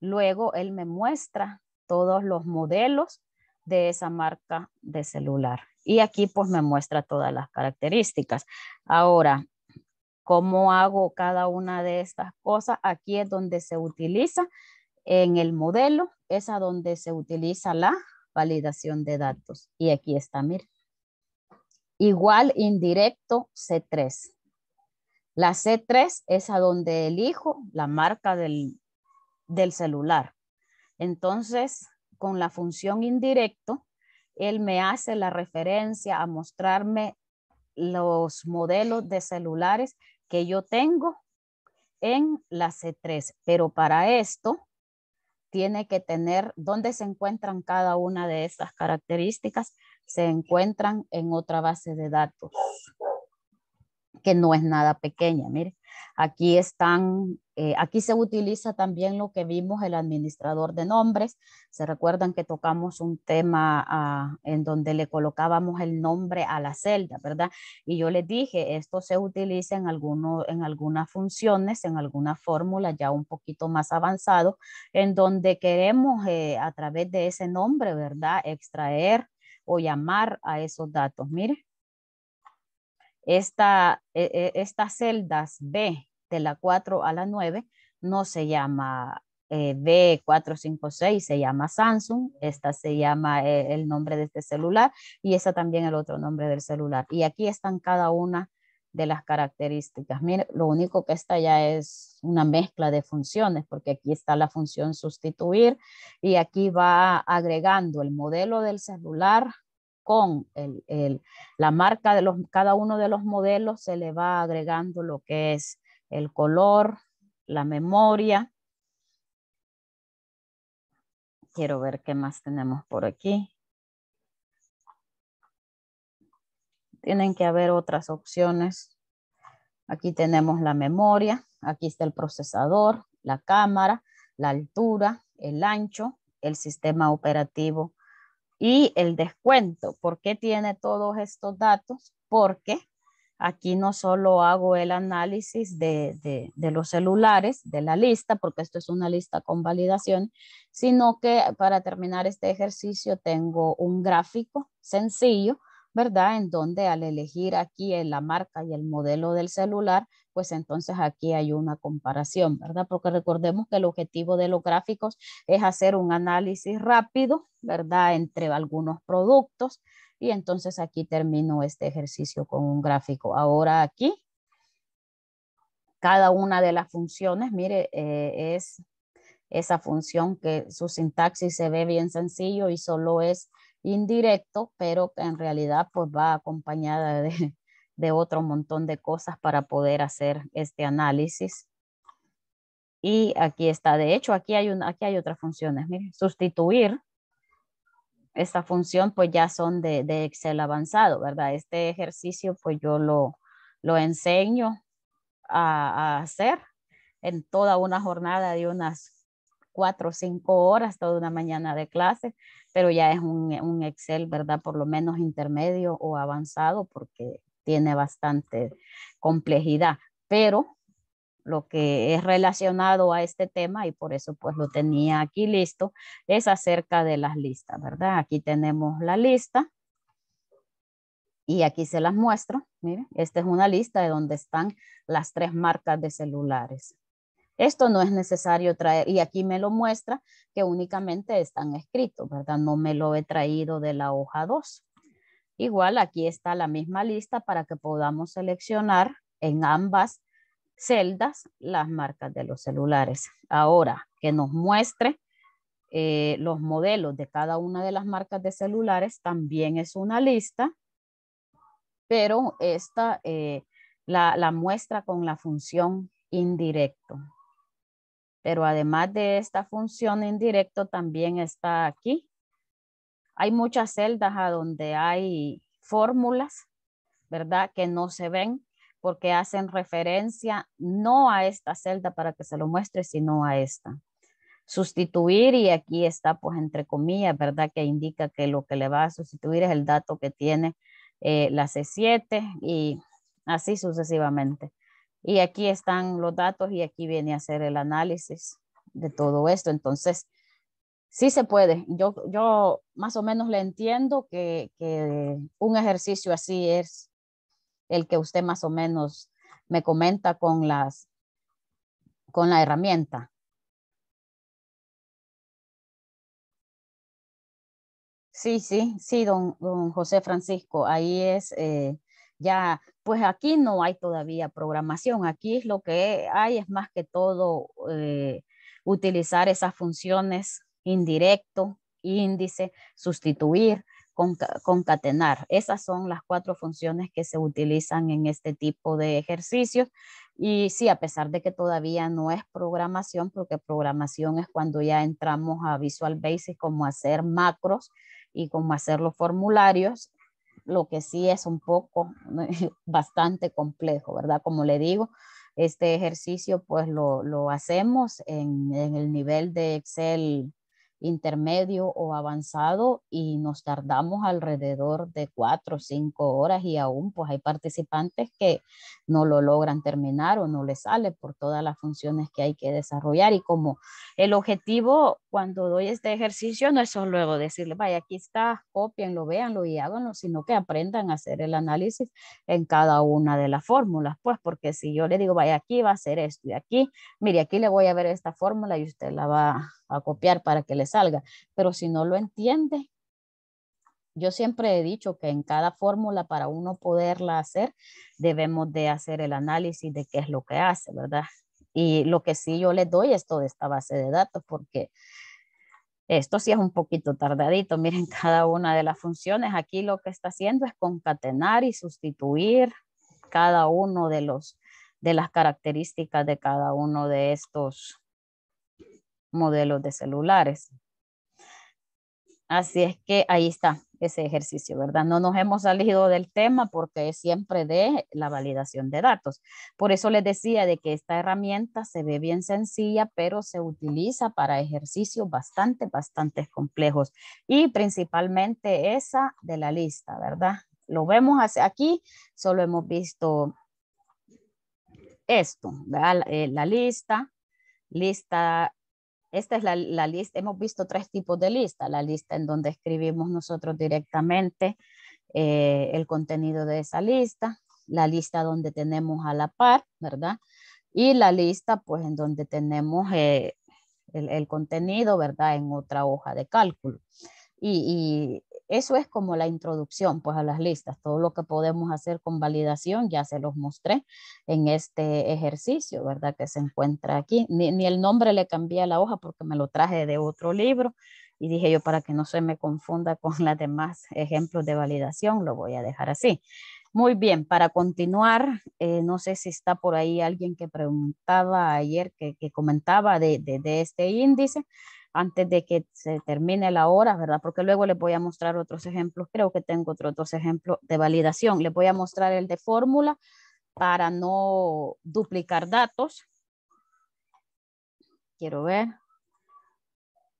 luego él me muestra todos los modelos de esa marca de celular. Y aquí pues me muestra todas las características. Ahora, ¿cómo hago cada una de estas cosas? Aquí es donde se utiliza en el modelo, es a donde se utiliza la validación de datos. Y aquí está, Mira. Igual indirecto C3. La C3 es a donde elijo la marca del, del celular. Entonces, con la función indirecto, él me hace la referencia a mostrarme los modelos de celulares que yo tengo en la C3. Pero para esto tiene que tener dónde se encuentran cada una de estas características. Se encuentran en otra base de datos que no es nada pequeña, mire. Aquí están, eh, aquí se utiliza también lo que vimos el administrador de nombres. Se recuerdan que tocamos un tema ah, en donde le colocábamos el nombre a la celda, ¿verdad? Y yo les dije, esto se utiliza en, en algunas funciones, en alguna fórmula ya un poquito más avanzado, en donde queremos eh, a través de ese nombre, ¿verdad? Extraer o llamar a esos datos. Mire, esta, e, e, estas celdas B de la 4 a la 9 no se llama eh, B456, se llama Samsung, esta se llama eh, el nombre de este celular y esa también el otro nombre del celular. Y aquí están cada una de las características. Mire, lo único que está ya es una mezcla de funciones, porque aquí está la función sustituir y aquí va agregando el modelo del celular, con la marca de los, cada uno de los modelos se le va agregando lo que es el color, la memoria. Quiero ver qué más tenemos por aquí. Tienen que haber otras opciones. Aquí tenemos la memoria, aquí está el procesador, la cámara, la altura, el ancho, el sistema operativo y el descuento, ¿por qué tiene todos estos datos? Porque aquí no solo hago el análisis de, los celulares, de la lista, porque esto es una lista con validación, sino que para terminar este ejercicio tengo un gráfico sencillo, ¿verdad? En donde al elegir aquí la marca y el modelo del celular, pues entonces aquí hay una comparación, ¿verdad? Porque recordemos que el objetivo de los gráficos es hacer un análisis rápido, ¿verdad? Entre algunos productos y entonces aquí termino este ejercicio con un gráfico. Ahora aquí, cada una de las funciones, mire, eh, es esa función que su sintaxis se ve bien sencillo y solo es indirecto, pero que en realidad pues va acompañada de, de otro montón de cosas para poder hacer este análisis. Y aquí está, de hecho, aquí hay, una, aquí hay otras funciones. sustituir. Esta función pues ya son de, Excel avanzado, ¿verdad? Este ejercicio pues yo lo, lo enseño a, hacer en toda una jornada de unas cuatro o cinco horas, toda una mañana de clase, pero ya es un, un, Excel, ¿verdad? Por lo menos intermedio o avanzado, porque tiene bastante complejidad, pero lo que es relacionado a este tema y por eso pues lo tenía aquí listo, es acerca de las listas, ¿verdad? Aquí tenemos la lista y aquí se las muestro. Miren, esta es una lista de donde están las tres marcas de celulares. Esto no es necesario traer, y aquí me lo muestra que únicamente están escritos, ¿verdad? No me lo he traído de la hoja 2. Igual aquí está la misma lista para que podamos seleccionar en ambas celdas las marcas de los celulares. Ahora que nos muestre eh, los modelos de cada una de las marcas de celulares también es una lista, pero esta eh, la muestra con la función indirecto. Pero además de esta función indirecto también está aquí hay muchas celdas a donde hay fórmulas, ¿verdad? Que no se ven porque hacen referencia no a esta celda para que se lo muestre, sino a esta. Sustituir, y aquí está pues entre comillas, ¿verdad? Que indica que lo que le va a sustituir es el dato que tiene eh, la C7 y así sucesivamente. Y aquí están los datos y aquí viene a hacer el análisis de todo esto. Entonces, sí se puede. Yo, yo más o menos le entiendo que, un ejercicio así es el que usted más o menos me comenta con las con la herramienta. Sí, sí, sí, don, don José Francisco, ahí es eh, ya, pues aquí no hay todavía programación, aquí es lo que hay es más que todo eh, utilizar esas funciones indirecto, índice, sustituir, concatenar. Esas son las cuatro funciones que se utilizan en este tipo de ejercicios. Y sí, a pesar de que todavía no es programación, porque programación es cuando ya entramos a Visual Basic, como hacer macros y como hacer los formularios, lo que sí es un poco, [laughs] bastante complejo, ¿verdad? Como le digo, este ejercicio pues lo, hacemos en, en el nivel de Excel intermedio o avanzado y nos tardamos alrededor de cuatro o cinco horas y aún pues hay participantes que no lo logran terminar o no les sale por todas las funciones que hay que desarrollar y como el objetivo cuando doy este ejercicio no es solo decirle vaya aquí está, copienlo, véanlo y háganlo, sino que aprendan a hacer el análisis en cada una de las fórmulas pues porque si yo le digo vaya aquí va a ser esto y aquí, mire aquí le voy a ver esta fórmula y usted la va a copiar para que le salga. Pero si no lo entiende, yo siempre he dicho que en cada fórmula para uno poderla hacer, debemos de hacer el análisis de qué es lo que hace, ¿verdad? Y lo que sí yo le doy es toda esta base de datos porque esto sí es un poquito tardadito. [laughs] Miren, cada una de las funciones aquí lo que está haciendo es concatenar y sustituir cada uno de los de las características de cada uno de estos modelos de celulares. Así es que ahí está ese ejercicio, ¿verdad? No nos hemos salido del tema porque es siempre de la validación de datos. Por eso les decía de que esta herramienta se ve bien sencilla, pero se utiliza para ejercicios bastante, bastante complejos y principalmente esa de la lista, ¿verdad? Lo vemos aquí, solo hemos visto esto, La, eh, la lista, lista esta es la, lista, hemos visto tres tipos de lista, la lista en donde escribimos nosotros directamente eh, el contenido de esa lista, la lista donde tenemos a la par, ¿verdad? Y la lista, pues, en donde tenemos eh, el, el, contenido, ¿verdad? En otra hoja de cálculo. Y, eso es como la introducción pues a las listas, todo lo que podemos hacer con validación, ya se los mostré en este ejercicio, ¿verdad? Que se encuentra aquí. Ni, el nombre le cambié a la hoja porque me lo traje de otro libro y dije yo para que no se me confunda [laughs] con los demás ejemplos de validación, lo voy a dejar así. Muy bien, para continuar, eh, no sé si está por ahí alguien que preguntaba ayer, que, comentaba de este índice antes de que se termine la hora, ¿verdad? Porque luego les voy a mostrar otros ejemplos. Creo que tengo otros dos ejemplos de validación. Les voy a mostrar el de fórmula para no duplicar datos. Quiero ver.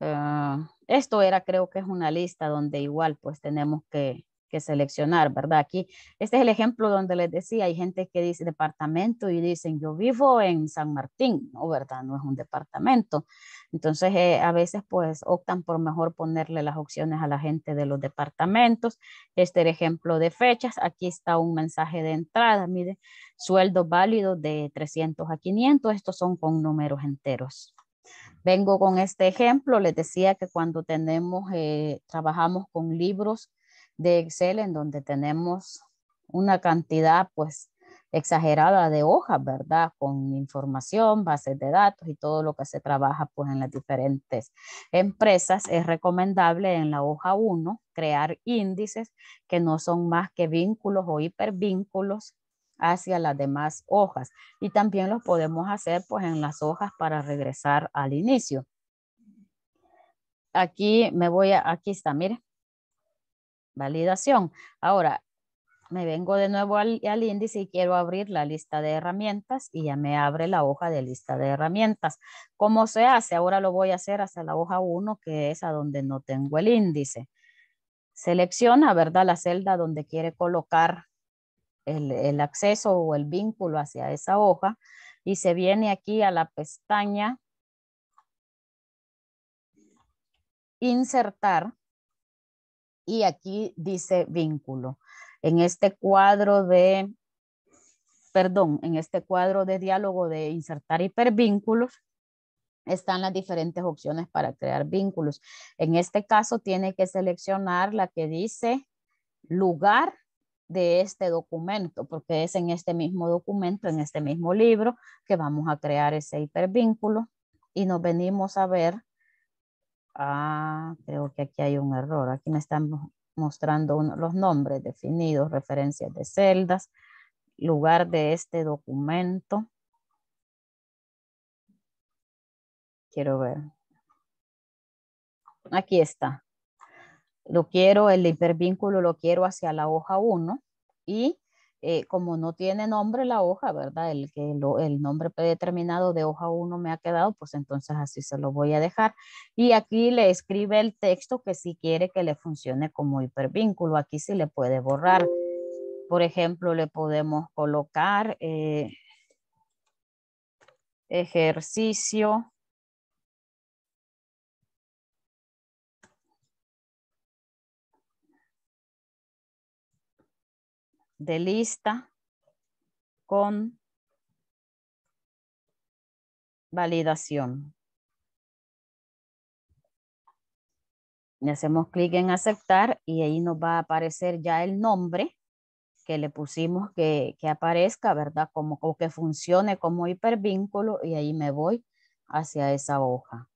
Ah, esto era, creo que es una lista donde igual pues tenemos que seleccionar, ¿verdad? Aquí, este es el ejemplo donde les decía, hay gente que dice departamento y dicen yo vivo en San Martín, ¿no? ¿Verdad? No es un departamento. Entonces, eh, a veces pues optan por mejor ponerle las opciones a la gente de los departamentos. Este es el ejemplo de fechas, aquí está un mensaje de entrada, mire, sueldo válido de 300 a 500, estos son con números enteros. Vengo con este ejemplo, les decía que cuando tenemos, eh, trabajamos con libros de Excel en donde tenemos una cantidad pues exagerada de hojas, ¿verdad? Con información, bases de datos y todo lo que se trabaja pues en las diferentes empresas. Es recomendable en la hoja 1 crear índices que no son más que vínculos o hipervínculos hacia las demás hojas y también los podemos hacer pues en las hojas para regresar al inicio. Aquí me voy a, aquí está, miren validación. Ahora, me vengo de nuevo al, índice y quiero abrir la lista de herramientas y ya me abre la hoja de lista de herramientas. ¿Cómo se hace? Ahora lo voy a hacer hasta la hoja 1, que es a donde no tengo el índice. Selecciona, ¿verdad? La celda donde quiere colocar el acceso o el vínculo hacia esa hoja y se viene aquí a la pestaña Insertar y aquí dice vínculo. En este cuadro de, perdón, en este cuadro de diálogo de insertar hipervínculos, están las diferentes opciones para crear vínculos. En este caso tiene que seleccionar la que dice lugar de este documento, porque es en este mismo documento, en este mismo libro, que vamos a crear ese hipervínculo y nos venimos a ver Ah, creo que aquí hay un error. Aquí me están mostrando los nombres definidos, referencias de celdas, lugar de este documento. Quiero ver. Aquí está. Lo quiero, el hipervínculo lo quiero hacia la hoja 1 y eh, como no tiene nombre la hoja, ¿verdad? El, que el nombre predeterminado de hoja 1 me ha quedado, pues entonces así se lo voy a dejar. Y aquí le escribe el texto que si quiere que le funcione como hipervínculo. Aquí sí le puede borrar. Por ejemplo, le podemos colocar eh, ejercicio de lista con validación. Le hacemos clic en aceptar y ahí nos va a aparecer ya el nombre que le pusimos que, que aparezca, ¿verdad? Como, como que funcione como hipervínculo y ahí me voy hacia esa hoja.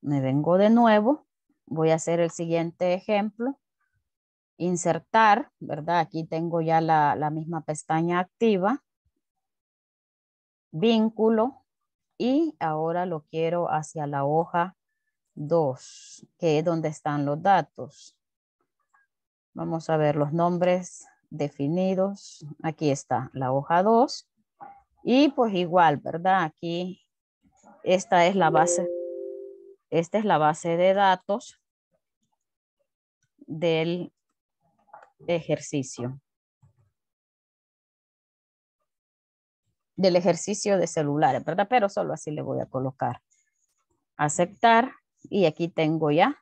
Me vengo de nuevo. Voy a hacer el siguiente ejemplo insertar, ¿verdad? Aquí tengo ya la, misma pestaña activa, vínculo, y ahora lo quiero hacia la hoja 2, que es donde están los datos. Vamos a ver los nombres definidos. Aquí está la hoja 2. Y pues igual, ¿verdad? Aquí esta es la base. Esta es la base de datos del ejercicio. Del ejercicio de celulares, ¿verdad? Pero solo así le voy a colocar. Aceptar. Y aquí tengo ya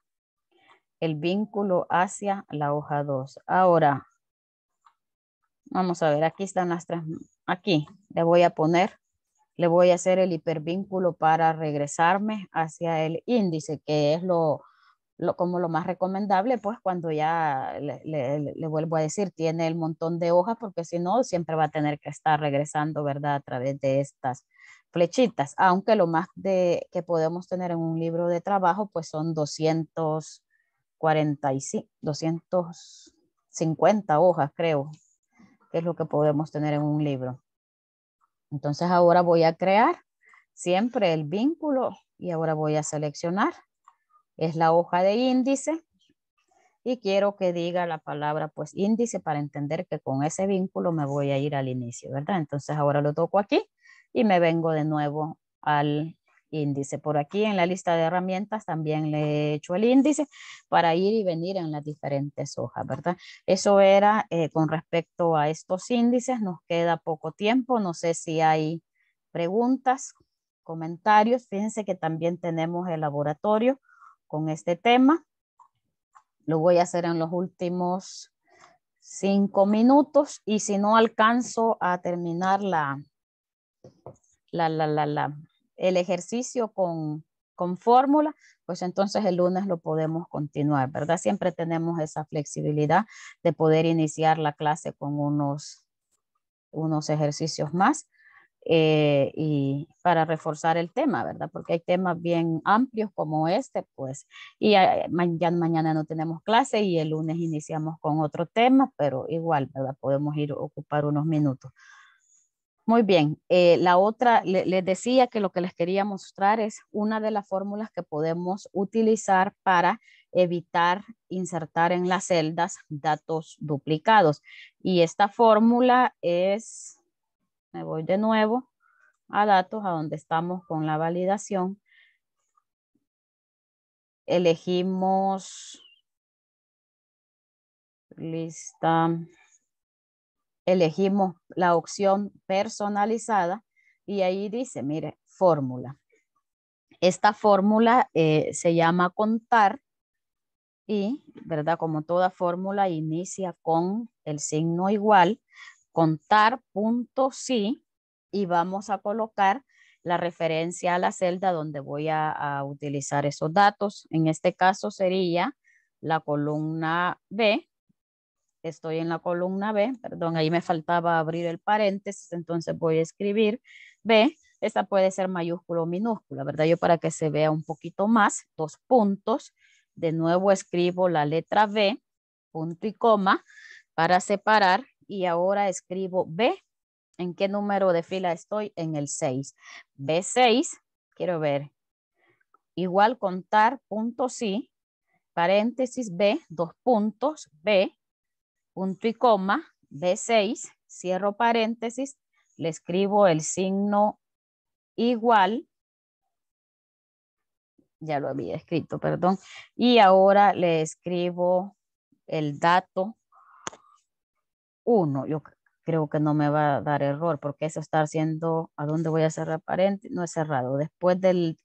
el vínculo hacia la hoja 2. Ahora, vamos a ver, aquí están las Aquí le voy a poner, le voy a hacer el hipervínculo para regresarme hacia el índice, que es lo, lo, como lo más recomendable, pues cuando ya le, vuelvo a decir, tiene el montón de hojas, porque si no, siempre va a tener que estar regresando, ¿verdad? A través de estas flechitas, aunque lo más de, que podemos tener en un libro de trabajo, pues son 245, 250 hojas, creo, que es lo que podemos tener en un libro. Entonces ahora voy a crear siempre el vínculo y ahora voy a seleccionar es la hoja de índice y quiero que diga la palabra pues índice para entender que con ese vínculo me voy a ir al inicio, ¿verdad? Entonces ahora lo toco aquí y me vengo de nuevo al índice. Por aquí en la lista de herramientas también le he hecho el índice para ir y venir en las diferentes hojas, ¿verdad? Eso era eh, con respecto a estos índices, nos queda poco tiempo, no sé si hay preguntas, comentarios, fíjense que también tenemos el laboratorio, con este tema. Lo voy a hacer en los últimos cinco minutos y si no alcanzo a terminar la, la, la, la, el ejercicio con, con fórmula, pues entonces el lunes lo podemos continuar, ¿verdad? Siempre tenemos esa flexibilidad de poder iniciar la clase con unos, unos ejercicios más. Eh, y para reforzar el tema, ¿verdad? Porque hay temas bien amplios como este, pues, y eh, ya, mañana no tenemos clase y el lunes iniciamos con otro tema, pero igual, ¿verdad? Podemos ir a ocupar unos minutos. Muy bien, eh, la otra, les decía que lo que les quería mostrar es una de las fórmulas que podemos utilizar para evitar insertar en las celdas datos duplicados. Y esta fórmula es me voy de nuevo a datos, a donde estamos con la validación. Elegimos lista. Elegimos la opción personalizada y ahí dice, mire, fórmula. Esta fórmula eh, se llama contar y, ¿verdad? Como toda fórmula inicia con el signo igual, contar punto sí y vamos a colocar la referencia a la celda donde voy a, a utilizar esos datos. En este caso sería la columna B, estoy en la columna B, perdón, ahí me faltaba abrir el paréntesis, entonces voy a escribir B, esta puede ser mayúscula o minúscula, ¿verdad? Yo para que se vea un poquito más, dos puntos, de nuevo escribo la letra B, punto y coma, para separar y ahora escribo B. ¿En qué número de fila estoy? En el 6. B6, quiero ver, igual contar punto sí, paréntesis B, dos puntos, B, punto y coma, B6, cierro paréntesis, le escribo el signo igual, ya lo había escrito, perdón, y ahora le escribo el dato 1, yo creo que no me va a dar error porque eso está haciendo, ¿a dónde voy a cerrar paréntesis? No es cerrado. Después de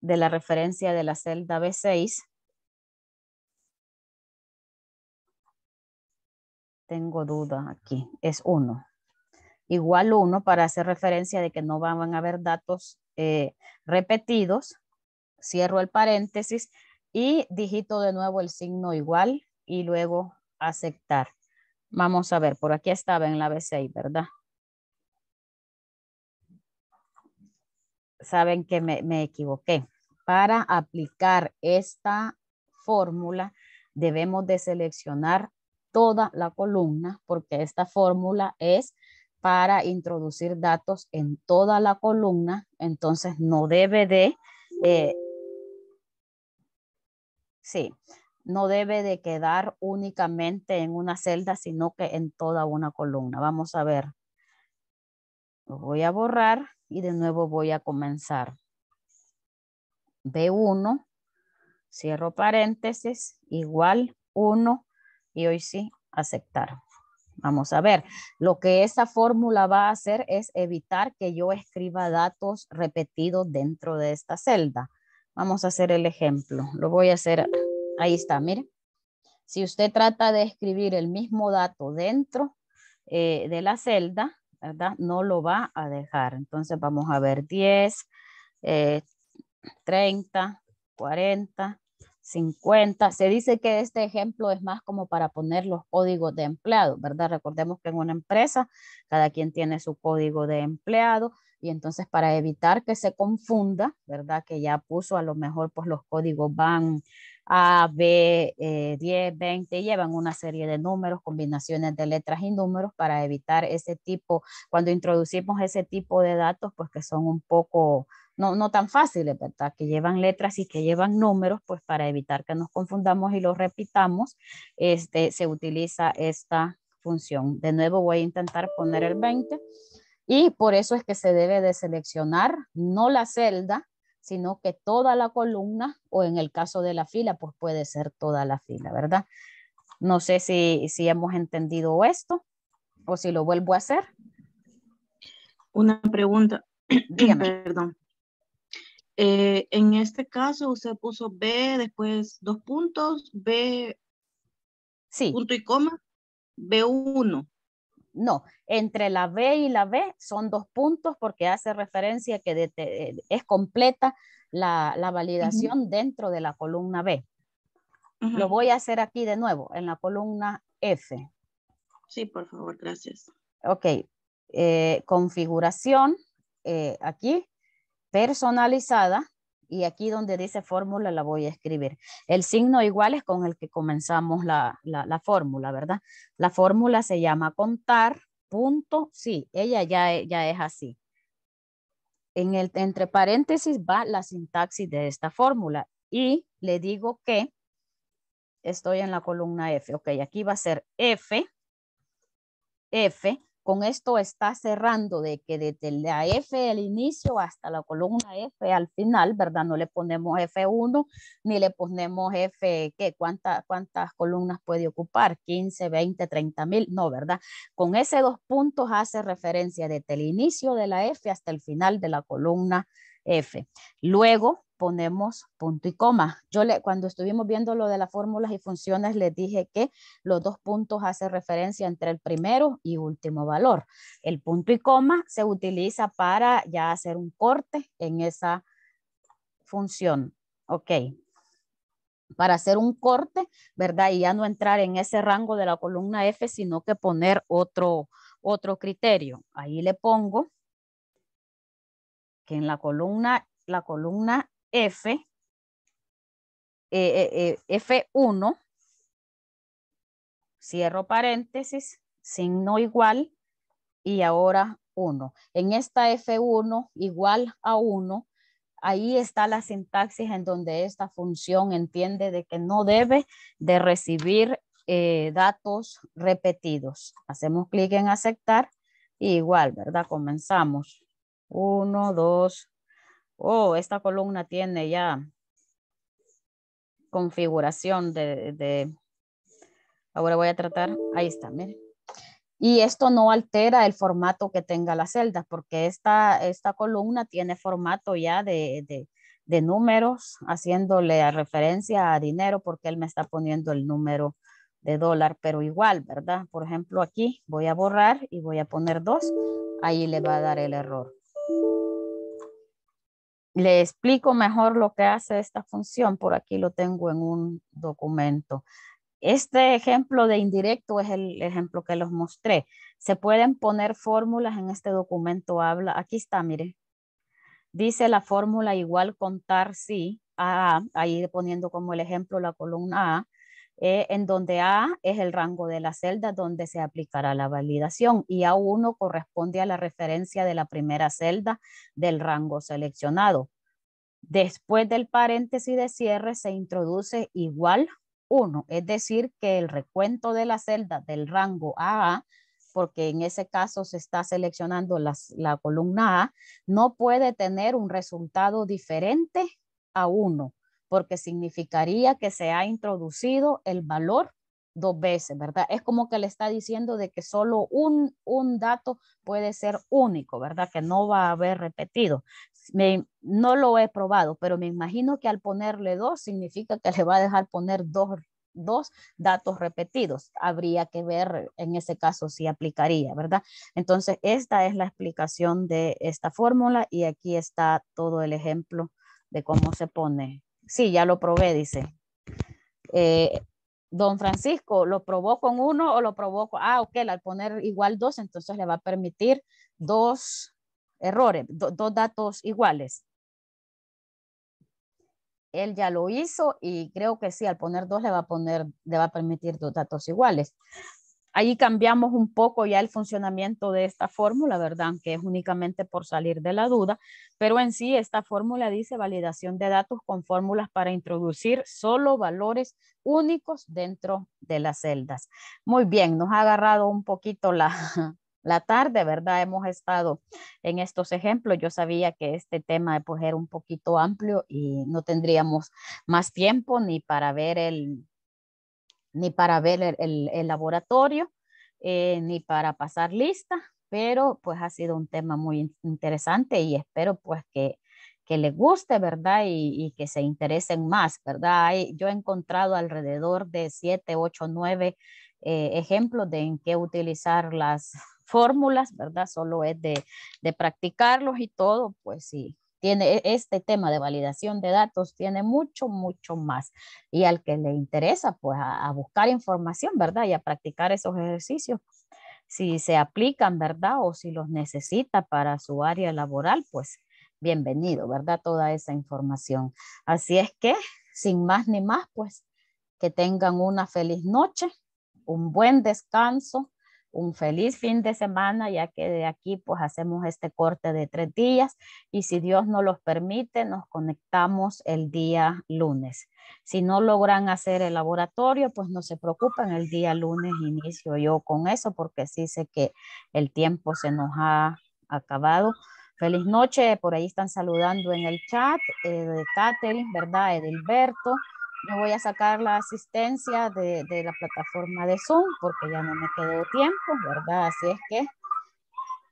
la referencia de la celda B6, tengo duda aquí, es uno. Igual 1 para hacer referencia de que no van a haber datos eh, repetidos. Cierro el paréntesis y digito de nuevo el signo igual y luego aceptar. Vamos a ver, por aquí estaba en la B6, ¿verdad? Saben que me, equivoqué. Para aplicar esta fórmula, debemos de seleccionar toda la columna, porque esta fórmula es para introducir datos en toda la columna, entonces no debe de... Eh, sí, no debe de quedar únicamente en una celda, sino que en toda una columna. Vamos a ver. Lo voy a borrar y de nuevo voy a comenzar. B1, cierro paréntesis, igual 1 y hoy sí, aceptar. Vamos a ver, lo que esa fórmula va a hacer es evitar que yo escriba datos repetidos dentro de esta celda. Vamos a hacer el ejemplo. Lo voy a hacer Ahí está, mire. Si usted trata de escribir el mismo dato dentro eh, de la celda, ¿verdad? No lo va a dejar. Entonces vamos a ver 10, 30, 40, 50. Se dice que este ejemplo es más como para poner los códigos de empleado, ¿verdad? Recordemos que en una empresa cada quien tiene su código de empleado y entonces para evitar que se confunda, ¿verdad? Que ya puso a lo mejor pues los códigos van a, B, 10, eh, 20, llevan una serie de números, combinaciones de letras y números para evitar ese tipo, cuando introducimos ese tipo de datos, pues que son un poco, no, no tan fáciles, ¿verdad? Que llevan letras y que llevan números, pues para evitar que nos confundamos y los repitamos, este, se utiliza esta función. De nuevo voy a intentar poner el 20 y por eso es que se debe de seleccionar no la celda, sino que toda la columna o en el caso de la fila, pues puede ser toda la fila, ¿verdad? No sé si, hemos entendido esto o si lo vuelvo a hacer. Una pregunta. [clears throat] Dígame. Perdón. Eh, en este caso usted puso B, después dos puntos, B, sí. punto y coma, B1. No, entre la B y la B son dos puntos porque hace referencia que eh, es completa la, la validación dentro de la columna B. Lo voy a hacer aquí de nuevo, en la columna F. Sí, por favor, gracias. Ok, eh, configuración, eh, aquí, personalizada, y aquí donde dice fórmula la voy a escribir. El signo igual es con el que comenzamos la, fórmula, ¿verdad? La fórmula se llama contar, punto, sí, ella ya, e, ya es así. En el, entre paréntesis va la sintaxis de esta fórmula y le digo que estoy en la columna F. Ok, aquí va a ser F, F, con esto está cerrando de que desde la F el inicio hasta la columna F al final, ¿verdad? No le ponemos F1 ni le ponemos F, ¿qué? ¿Cuántas columnas puede ocupar? 15, 20, 30 mil, no, ¿verdad? Con ese dos puntos hace referencia desde el inicio de la F hasta el final de la columna F. Luego ponemos punto y coma. Yo le, cuando estuvimos viendo lo de las fórmulas y funciones, les dije que los dos puntos hacen referencia entre el primero y último valor. El punto y coma se utiliza para ya hacer un corte en esa función. Ok, para hacer un corte, ¿verdad? Y ya no entrar en ese rango de la columna F, sino que poner otro, otro criterio. Ahí le pongo en la columna, la columna F, eh, eh, eh, F1, cierro paréntesis, signo igual y ahora 1. En esta F1 igual a 1, ahí está la sintaxis en donde esta función entiende de que no debe de recibir datos repetidos. Hacemos clic en aceptar y igual, ¿verdad? Comenzamos. Uno, dos. Oh, esta columna tiene ya configuración de, Ahora voy a tratar. Ahí está, miren. Y esto no altera el formato que tenga la celda, porque esta, esta columna tiene formato ya de, números, haciéndole a referencia a dinero, porque él me está poniendo el número de dólar, pero igual, ¿verdad? Por ejemplo, aquí voy a borrar y voy a poner dos, ahí le va a dar el error le explico mejor lo que hace esta función, por aquí lo tengo en un documento. Este ejemplo de indirecto es el ejemplo que los mostré. Se pueden poner fórmulas en este documento, habla, aquí está, mire. Dice la fórmula igual contar si, A, ahí poniendo como el ejemplo la columna A, eh, en donde A es el rango de la celda donde se aplicará la validación y A1 corresponde a la referencia de la primera celda del rango seleccionado. Después del paréntesis de cierre se introduce igual 1, es decir, que el recuento de la celda del rango AA, porque en ese caso se está seleccionando la columna A, no puede tener un resultado diferente a 1 porque significaría que se ha introducido el valor dos veces, ¿verdad? Es como que le está diciendo de que solo un, un dato puede ser único, ¿verdad? Que no va a haber repetido. no lo he probado, pero me imagino que al ponerle dos significa que le va a dejar poner dos, dos datos repetidos. Habría que ver en ese caso si aplicaría, ¿verdad? Entonces, esta es la explicación de esta fórmula y aquí está todo el ejemplo de cómo se pone sí, ya lo probé, dice. Eh, don Francisco, ¿lo probó con uno o lo probó con... Ah, ok, al poner igual dos, entonces le va a permitir dos errores, dos datos iguales. Él ya lo hizo y creo que sí, al poner dos le va a poner, le va a permitir dos datos iguales ahí cambiamos un poco ya el funcionamiento de esta fórmula, ¿verdad? que es únicamente por salir de la duda, pero en sí esta fórmula dice validación de datos con fórmulas para introducir solo valores únicos dentro de las celdas. Muy bien, nos ha agarrado un poquito la, [laughs] tarde, ¿verdad? Hemos estado en estos ejemplos. Yo sabía que este tema pues, era un poquito amplio y no tendríamos más tiempo ni para ver el ni para ver el, laboratorio, eh, ni para pasar lista, pero pues ha sido un tema muy interesante y espero pues que, que les guste, ¿verdad? Y, que se interesen más, ¿verdad? yo he encontrado alrededor de siete, ocho, nueve eh, ejemplos de en qué utilizar las [laughs] fórmulas, ¿verdad? Solo es de, de practicarlos y todo, pues sí, tiene e, este tema de validación de datos, tiene mucho, mucho más. Y al que le interesa, pues a, buscar información, ¿verdad? Y a practicar esos ejercicios. Si se aplican, ¿verdad? O si los necesita para su área laboral, pues bienvenido, ¿verdad? Toda esa información. Así es que, sin más ni más, pues que tengan una feliz noche, un buen descanso un feliz fin de semana, ya que de aquí pues hacemos este corte de tres días y si Dios no los permite, nos conectamos el día lunes. Si no logran hacer el laboratorio, pues no se preocupen, el día lunes inicio yo con eso porque sí sé que el tiempo se nos ha acabado. Feliz noche, por ahí están saludando en el chat, eh, de Catherine, ¿verdad? Edilberto. Me voy a sacar la asistencia de, la plataforma de Zoom porque ya no me quedó tiempo, ¿verdad? Así es que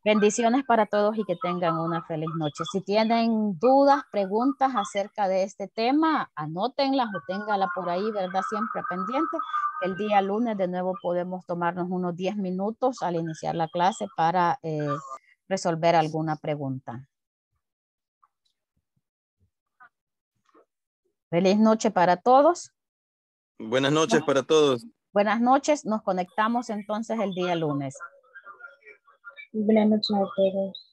bendiciones para todos y que tengan una feliz noche. Si tienen dudas, preguntas acerca de este tema, anótenlas o téngala por ahí, ¿verdad? Siempre pendiente. El día lunes de nuevo podemos tomarnos unos 10 minutos al iniciar la clase para eh, resolver alguna pregunta. Feliz noche para todos. Buenas noches para todos. Buenas noches. Nos conectamos entonces el día lunes. Buenas noches a todos.